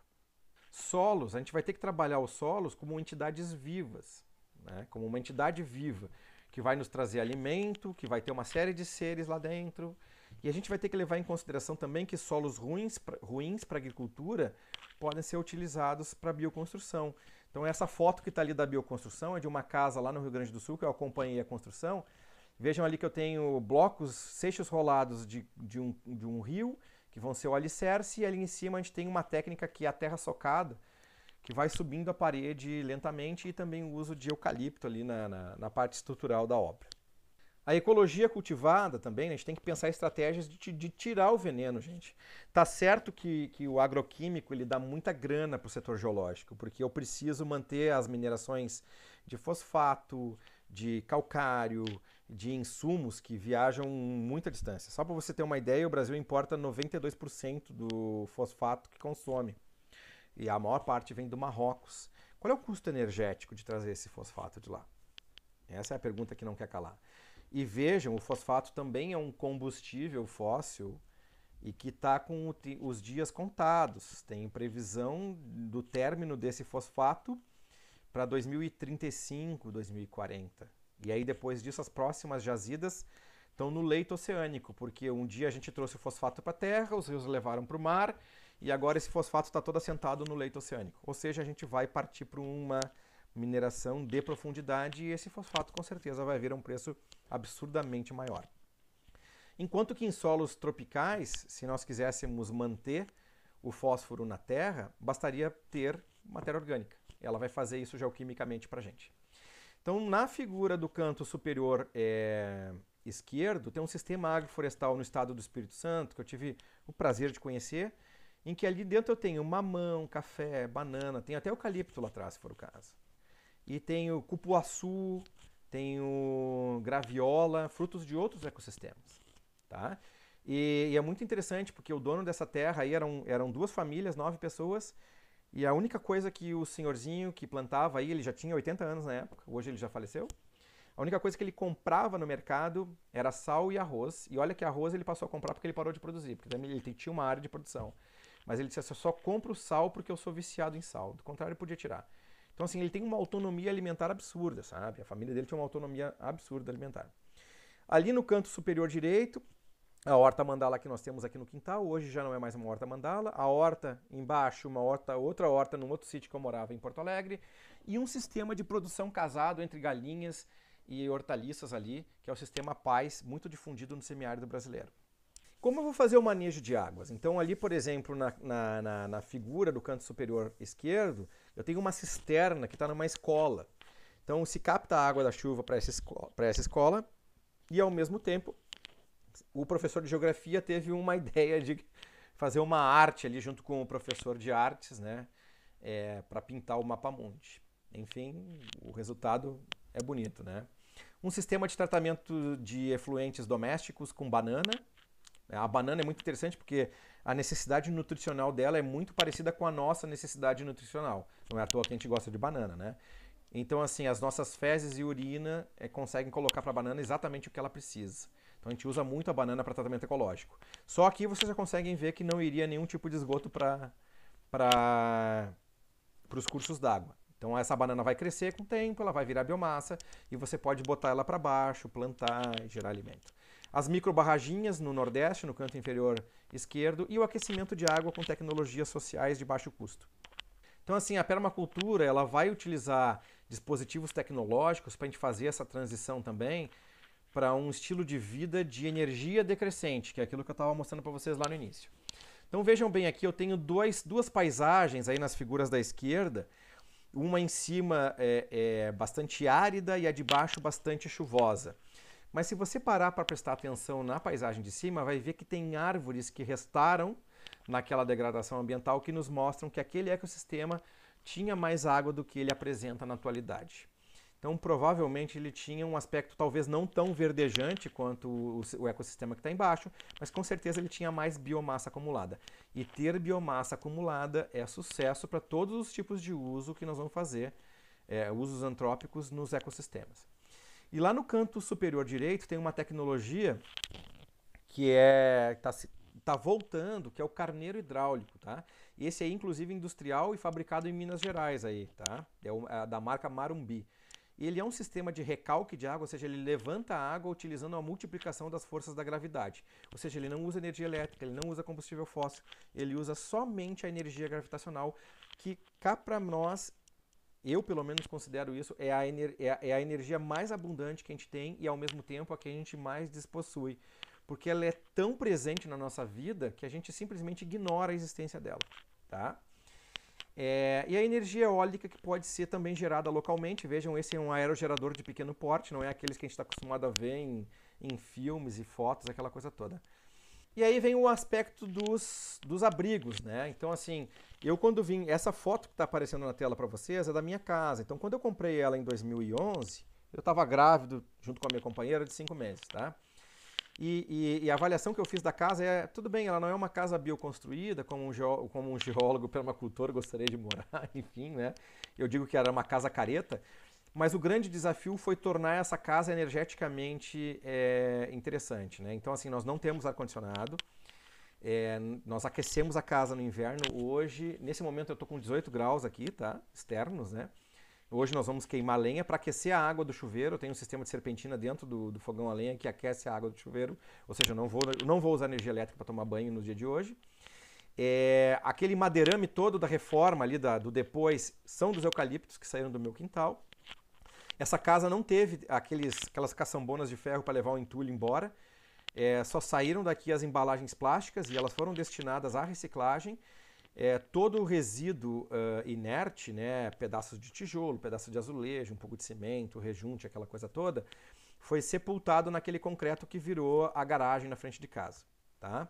Solos, a gente vai ter que trabalhar os solos como entidades vivas, né? como uma entidade viva, que vai nos trazer alimento, que vai ter uma série de seres lá dentro. E a gente vai ter que levar em consideração também que solos ruins para ruins a agricultura podem ser utilizados para bioconstrução. Então essa foto que está ali da bioconstrução é de uma casa lá no Rio Grande do Sul, que eu acompanhei a construção. Vejam ali que eu tenho blocos, seixos rolados de, de, um, de um rio, que vão ser o alicerce, e ali em cima a gente tem uma técnica que é a terra socada, que vai subindo a parede lentamente, e também o uso de eucalipto ali na, na, na parte estrutural da obra. A ecologia cultivada também, né, a gente tem que pensar estratégias de, de, tirar o veneno, gente. Tá certo que, que o agroquímico ele dá muita grana para o setor geológico, porque eu preciso manter as minerações de fosfato, de calcário, de insumos que viajam muita distância. Só para você ter uma ideia, o Brasil importa 92% do fosfato que consome. E a maior parte vem do Marrocos. Qual é o custo energético de trazer esse fosfato de lá? Essa é a pergunta que não quer calar. E vejam, o fosfato também é um combustível fóssil e que está com os dias contados. Tem previsão do término desse fosfato para 2035, 2040. E aí depois disso as próximas jazidas estão no leito oceânico, porque um dia a gente trouxe o fosfato para a terra, os rios levaram para o mar, e agora esse fosfato está todo assentado no leito oceânico. Ou seja, a gente vai partir para uma mineração de profundidade e esse fosfato com certeza vai vir a um preço absurdamente maior. Enquanto que em solos tropicais, se nós quiséssemos manter o fósforo na terra, bastaria ter matéria orgânica. Ela vai fazer isso geoquimicamente para a gente. Então, na figura do canto superior é, esquerdo, tem um sistema agroflorestal no estado do Espírito Santo, que eu tive o prazer de conhecer, em que ali dentro eu tenho mamão, café, banana, tem até eucalipto lá atrás, se for o caso. E tenho cupuaçu, tenho graviola, frutos de outros ecossistemas, tá? E, e, é muito interessante porque o dono dessa terra aí eram, eram duas famílias, nove pessoas, e a única coisa que o senhorzinho que plantava aí, ele já tinha 80 anos na época, hoje ele já faleceu, a única coisa que ele comprava no mercado era sal e arroz. E olha que arroz ele passou a comprar porque ele parou de produzir, porque também ele tinha uma área de produção. Mas ele disse assim, eu só compro sal porque eu sou viciado em sal. Do contrário, podia tirar. Então, assim, ele tem uma autonomia alimentar absurda, sabe? A família dele tinha uma autonomia absurda alimentar. Ali no canto superior direito, a horta mandala que nós temos aqui no quintal, hoje já não é mais uma horta mandala. A horta embaixo, uma horta, outra horta num outro sítio que eu morava em Porto Alegre. E um sistema de produção casado entre galinhas e hortaliças ali, que é o sistema Paz, muito difundido no semiárido brasileiro. Como eu vou fazer o manejo de águas? Então, ali, por exemplo, na, na, na, na figura do canto superior esquerdo, eu tenho uma cisterna que está numa escola. Então se capta a água da chuva para essa, escola, essa escola e, ao mesmo tempo, o professor de geografia teve uma ideia de fazer uma arte ali junto com o professor de artes, né? É, para pintar o mapa monte. Enfim, o resultado é bonito, né? Um sistema de tratamento de efluentes domésticos com banana a banana é muito interessante porque a necessidade nutricional dela é muito parecida com a nossa necessidade nutricional. Não é à toa que a gente gosta de banana, né? Então, assim, as nossas fezes e urina é, conseguem colocar para a banana exatamente o que ela precisa. Então, a gente usa muito a banana para tratamento ecológico. Só aqui vocês já conseguem ver que não iria nenhum tipo de esgoto para os cursos d'água. Então, essa banana vai crescer com o tempo, ela vai virar biomassa e você pode botar ela para baixo, plantar e gerar alimento as microbarraginhas no Nordeste, no canto inferior esquerdo, e o aquecimento de água com tecnologias sociais de baixo custo. Então, assim, a permacultura ela vai utilizar dispositivos tecnológicos para a gente fazer essa transição também para um estilo de vida de energia decrescente, que é aquilo que eu estava mostrando para vocês lá no início. Então vejam bem aqui, eu tenho dois, duas paisagens aí nas figuras da esquerda, uma em cima é, é bastante árida e a de baixo bastante chuvosa. Mas se você parar para prestar atenção na paisagem de cima, vai ver que tem árvores que restaram naquela degradação ambiental que nos mostram que aquele ecossistema tinha mais água do que ele apresenta na atualidade. Então, provavelmente ele tinha um aspecto talvez não tão verdejante quanto o, ecossistema que está embaixo, mas com certeza ele tinha mais biomassa acumulada. E ter biomassa acumulada é sucesso para todos os tipos de uso que nós vamos fazer, é, usos antrópicos nos ecossistemas. E lá no canto superior direito tem uma tecnologia que é está tá voltando, que é o carneiro hidráulico, tá? esse é inclusive industrial e fabricado em Minas Gerais aí, tá? É, o, é da marca Marumbi. ele é um sistema de recalque de água, ou seja, ele levanta a água utilizando a multiplicação das forças da gravidade. Ou seja, ele não usa energia elétrica, ele não usa combustível fóssil, ele usa somente a energia gravitacional que cá para nós eu pelo menos considero isso, é a, é, a, é a, energia mais abundante que a gente tem e ao mesmo tempo a que a gente mais despossui. Porque ela é tão presente na nossa vida que a gente simplesmente ignora a existência dela. Tá? É, e a energia eólica que pode ser também gerada localmente. Vejam, esse é um aerogerador de pequeno porte, não é aqueles que a gente está acostumado a ver em, em filmes e fotos, aquela coisa toda. E aí vem o aspecto dos, dos abrigos, né? Então, assim, eu quando vim, essa foto que está aparecendo na tela para vocês é da minha casa. Então quando eu comprei ela em 2011, eu estava grávido junto com a minha companheira de cinco meses, tá? E, e, e, a avaliação que eu fiz da casa é, tudo bem, ela não é uma casa bioconstruída, como um, geó como um geólogo, permacultor gostaria de morar, enfim, né? Eu digo que era uma casa careta, mas o grande desafio foi tornar essa casa energeticamente é, interessante, né? Então, assim, nós não temos ar-condicionado, é, nós aquecemos a casa no inverno. Hoje, nesse momento, eu estou com 18 graus aqui, tá? Externos, né? Hoje nós vamos queimar lenha para aquecer a água do chuveiro. Eu tenho um sistema de serpentina dentro do, do, fogão a lenha que aquece a água do chuveiro. Ou seja, eu não vou, não vou usar energia elétrica para tomar banho no dia de hoje. É, aquele madeirame todo da reforma ali, da, do depois, são dos eucaliptos que saíram do meu quintal. Essa casa não teve aqueles, aquelas caçambonas de ferro para levar o entulho embora. É, só saíram daqui as embalagens plásticas e elas foram destinadas à reciclagem. É, todo o resíduo uh, inerte, né, pedaços de tijolo, pedaço de azulejo, um pouco de cimento, rejunte, aquela coisa toda, foi sepultado naquele concreto que virou a garagem na frente de casa. Tá?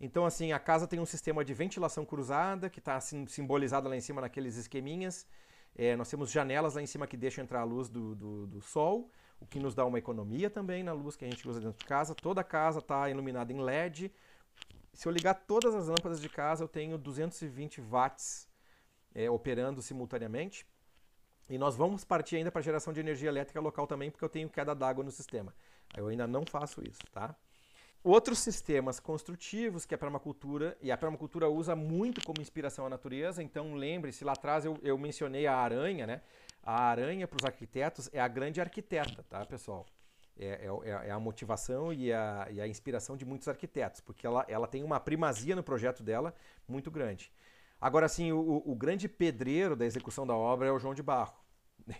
Então, assim, a casa tem um sistema de ventilação cruzada, que está simbolizado lá em cima naqueles esqueminhas. É, nós temos janelas lá em cima que deixam entrar a luz do, do, do sol o que nos dá uma economia também na luz que a gente usa dentro de casa. Toda a casa está iluminada em LED. Se eu ligar todas as lâmpadas de casa, eu tenho 220 watts é, operando simultaneamente. E nós vamos partir ainda para geração de energia elétrica local também, porque eu tenho queda d'água no sistema. Eu ainda não faço isso, tá? Outros sistemas construtivos que a permacultura, e a permacultura usa muito como inspiração a natureza, então lembre-se, lá atrás eu, eu mencionei a aranha, né? A aranha para os arquitetos é a grande arquiteta, tá, pessoal? É, é, é, é, a motivação e a, e a inspiração de muitos arquitetos, porque ela, ela tem uma primazia no projeto dela muito grande. Agora, sim, o, o grande pedreiro da execução da obra é o João de Barro.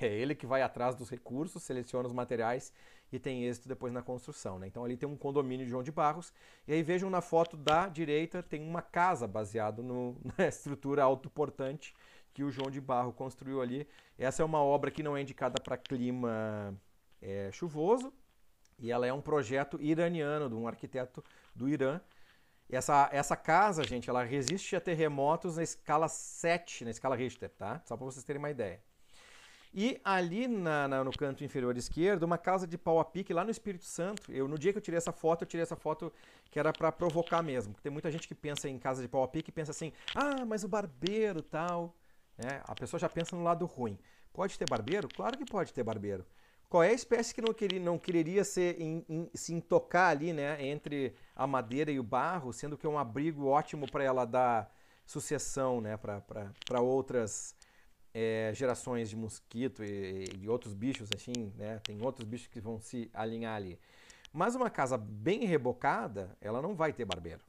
É ele que vai atrás dos recursos, seleciona os materiais e tem êxito depois na construção. Né? Então ali tem um condomínio de João de Barros. E aí vejam na foto da direita, tem uma casa baseada na estrutura autoportante que o João de Barro construiu ali. Essa é uma obra que não é indicada para clima é, chuvoso e ela é um projeto iraniano de um arquiteto do Irã. Essa, essa casa, gente, ela resiste a terremotos na escala 7, na escala Richter, tá? Só para vocês terem uma ideia. E ali na, na, no canto inferior esquerdo, uma casa de pau a pique lá no Espírito Santo. Eu no dia que eu tirei essa foto, eu tirei essa foto que era para provocar mesmo. Porque tem muita gente que pensa em casa de pau a pique e pensa assim: "Ah, mas o barbeiro, tal". Né? A pessoa já pensa no lado ruim. Pode ter barbeiro? Claro que pode ter barbeiro. Qual é a espécie que não, queria, não quereria ser, se intocar ali, né? Entre a madeira e o barro, sendo que é um abrigo ótimo para ela dar sucessão, né? Para outras é, gerações de mosquito e, outros bichos, assim, né? Tem outros bichos que vão se alinhar ali. Mas uma casa bem rebocada, ela não vai ter barbeiro.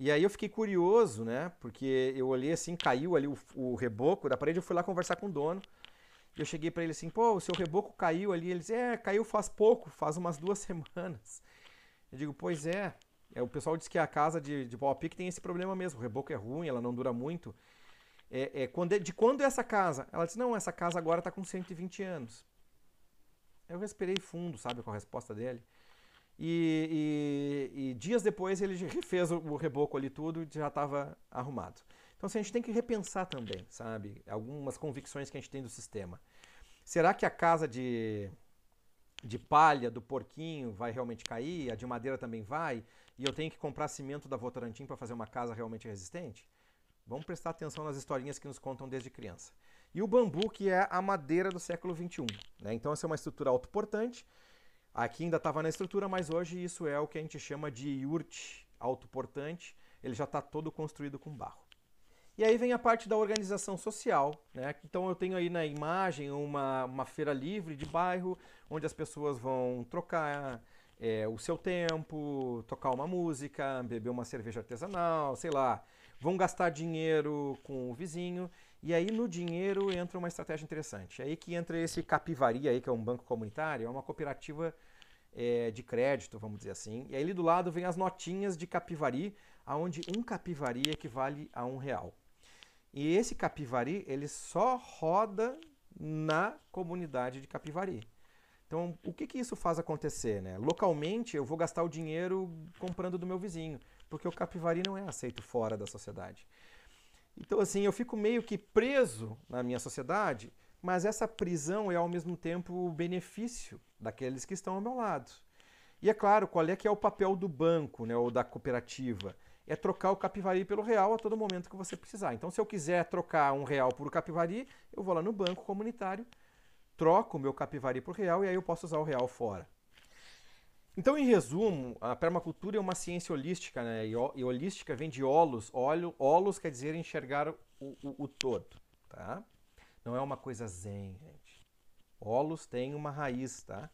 E aí eu fiquei curioso, né? Porque eu olhei assim, caiu ali o, o reboco da parede, eu fui lá conversar com o dono. e Eu cheguei para ele assim, pô, o seu reboco caiu ali. Ele disse, é, caiu faz pouco, faz umas duas semanas. Eu digo, pois é. é o pessoal diz que a casa de, de pau a pique tem esse problema mesmo. O reboco é ruim, ela não dura muito. É, é, quando é, de quando é essa casa? Ela disse, não, essa casa agora está com 120 anos. Eu respirei fundo, sabe, com a resposta dele. E, e, e dias depois ele refez o reboco ali tudo e já estava arrumado. Então assim, a gente tem que repensar também, sabe? Algumas convicções que a gente tem do sistema. Será que a casa de, de palha do porquinho vai realmente cair? A de madeira também vai? E eu tenho que comprar cimento da Votorantim para fazer uma casa realmente resistente? Vamos prestar atenção nas historinhas que nos contam desde criança. E o bambu, que é a madeira do século XXI. Né? Então, essa é uma estrutura autoportante Aqui ainda estava na estrutura, mas hoje isso é o que a gente chama de yurt autoportante. Ele já está todo construído com barro. E aí vem a parte da organização social. Né? Então eu tenho aí na imagem uma, uma feira livre de bairro, onde as pessoas vão trocar é, o seu tempo, tocar uma música, beber uma cerveja artesanal, sei lá. Vão gastar dinheiro com o vizinho. E aí no dinheiro entra uma estratégia interessante. É aí que entra esse Capivari, aí, que é um banco comunitário, é uma cooperativa é, de crédito, vamos dizer assim. E aí ali do lado vem as notinhas de capivari, aonde um capivari equivale a um real. E esse capivari ele só roda na comunidade de capivari. Então, o que, que isso faz acontecer? Né? Localmente, eu vou gastar o dinheiro comprando do meu vizinho, porque o capivari não é aceito fora da sociedade. Então, assim, eu fico meio que preso na minha sociedade mas essa prisão é ao mesmo tempo o benefício daqueles que estão ao meu lado. E é claro, qual é que é o papel do banco, né, ou da cooperativa? É trocar o capivari pelo real a todo momento que você precisar. Então, se eu quiser trocar um real por um capivari, eu vou lá no banco comunitário, troco o meu capivari por real e aí eu posso usar o real fora. Então, em resumo, a permacultura é uma ciência holística, né? E holística vem de olos. Olho, olos quer dizer enxergar o, o, o todo, tá? Não é uma coisa zen, gente. Olos tem uma raiz, tá?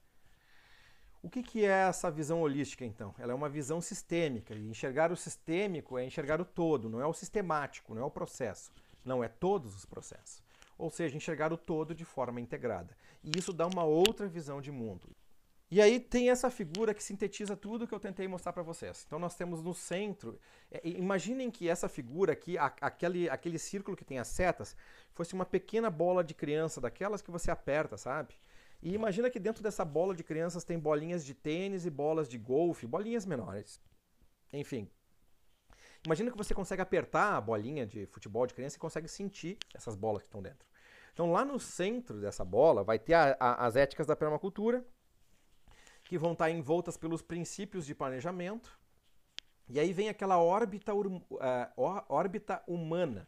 O que, que é essa visão holística, então? Ela é uma visão sistêmica. E enxergar o sistêmico é enxergar o todo, não é o sistemático, não é o processo. Não, é todos os processos. Ou seja, enxergar o todo de forma integrada. E isso dá uma outra visão de mundo. E aí tem essa figura que sintetiza tudo que eu tentei mostrar para vocês. Então nós temos no centro, é, imaginem que essa figura aqui, a, aquele, aquele círculo que tem as setas, fosse uma pequena bola de criança, daquelas que você aperta, sabe? E imagina que dentro dessa bola de crianças tem bolinhas de tênis e bolas de golfe, bolinhas menores. Enfim. Imagina que você consegue apertar a bolinha de futebol de criança e consegue sentir essas bolas que estão dentro. Então lá no centro dessa bola vai ter a, a, as éticas da permacultura, que vão estar envoltas pelos princípios de planejamento. E aí vem aquela órbita, uh, órbita humana.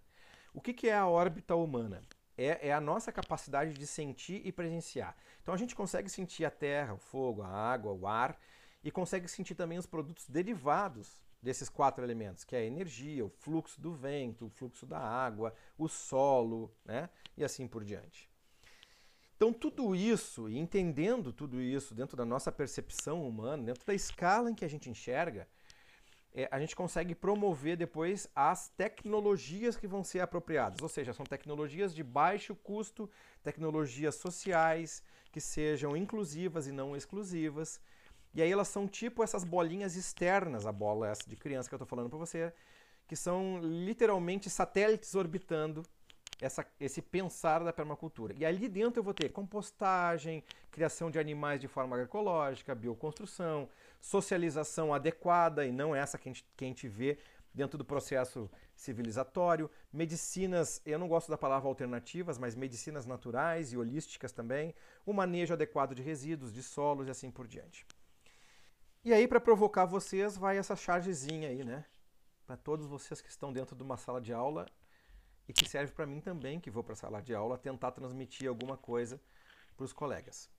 O que, que é a órbita humana? É, é, a nossa capacidade de sentir e presenciar. Então a gente consegue sentir a terra, o fogo, a água, o ar e consegue sentir também os produtos derivados desses quatro elementos, que é a energia, o fluxo do vento, o fluxo da água, o solo, né? E assim por diante. Então, tudo isso, e entendendo tudo isso dentro da nossa percepção humana, dentro da escala em que a gente enxerga, é, a gente consegue promover depois as tecnologias que vão ser apropriadas. Ou seja, são tecnologias de baixo custo, tecnologias sociais, que sejam inclusivas e não exclusivas. E aí elas são tipo essas bolinhas externas, a bola essa de criança que eu estou falando para você, que são literalmente satélites orbitando essa, esse pensar da permacultura. E ali dentro eu vou ter compostagem, criação de animais de forma agroecológica, bioconstrução, socialização adequada e não essa que a gente, que a gente vê dentro do processo civilizatório, medicinas, eu não gosto da palavra alternativas, mas medicinas naturais e holísticas também, o manejo adequado de resíduos, de solos e assim por diante. E aí, para provocar vocês, vai essa chargezinha aí, né? Para todos vocês que estão dentro de uma sala de aula, e que serve para mim também, que vou para a sala de aula tentar transmitir alguma coisa para os colegas.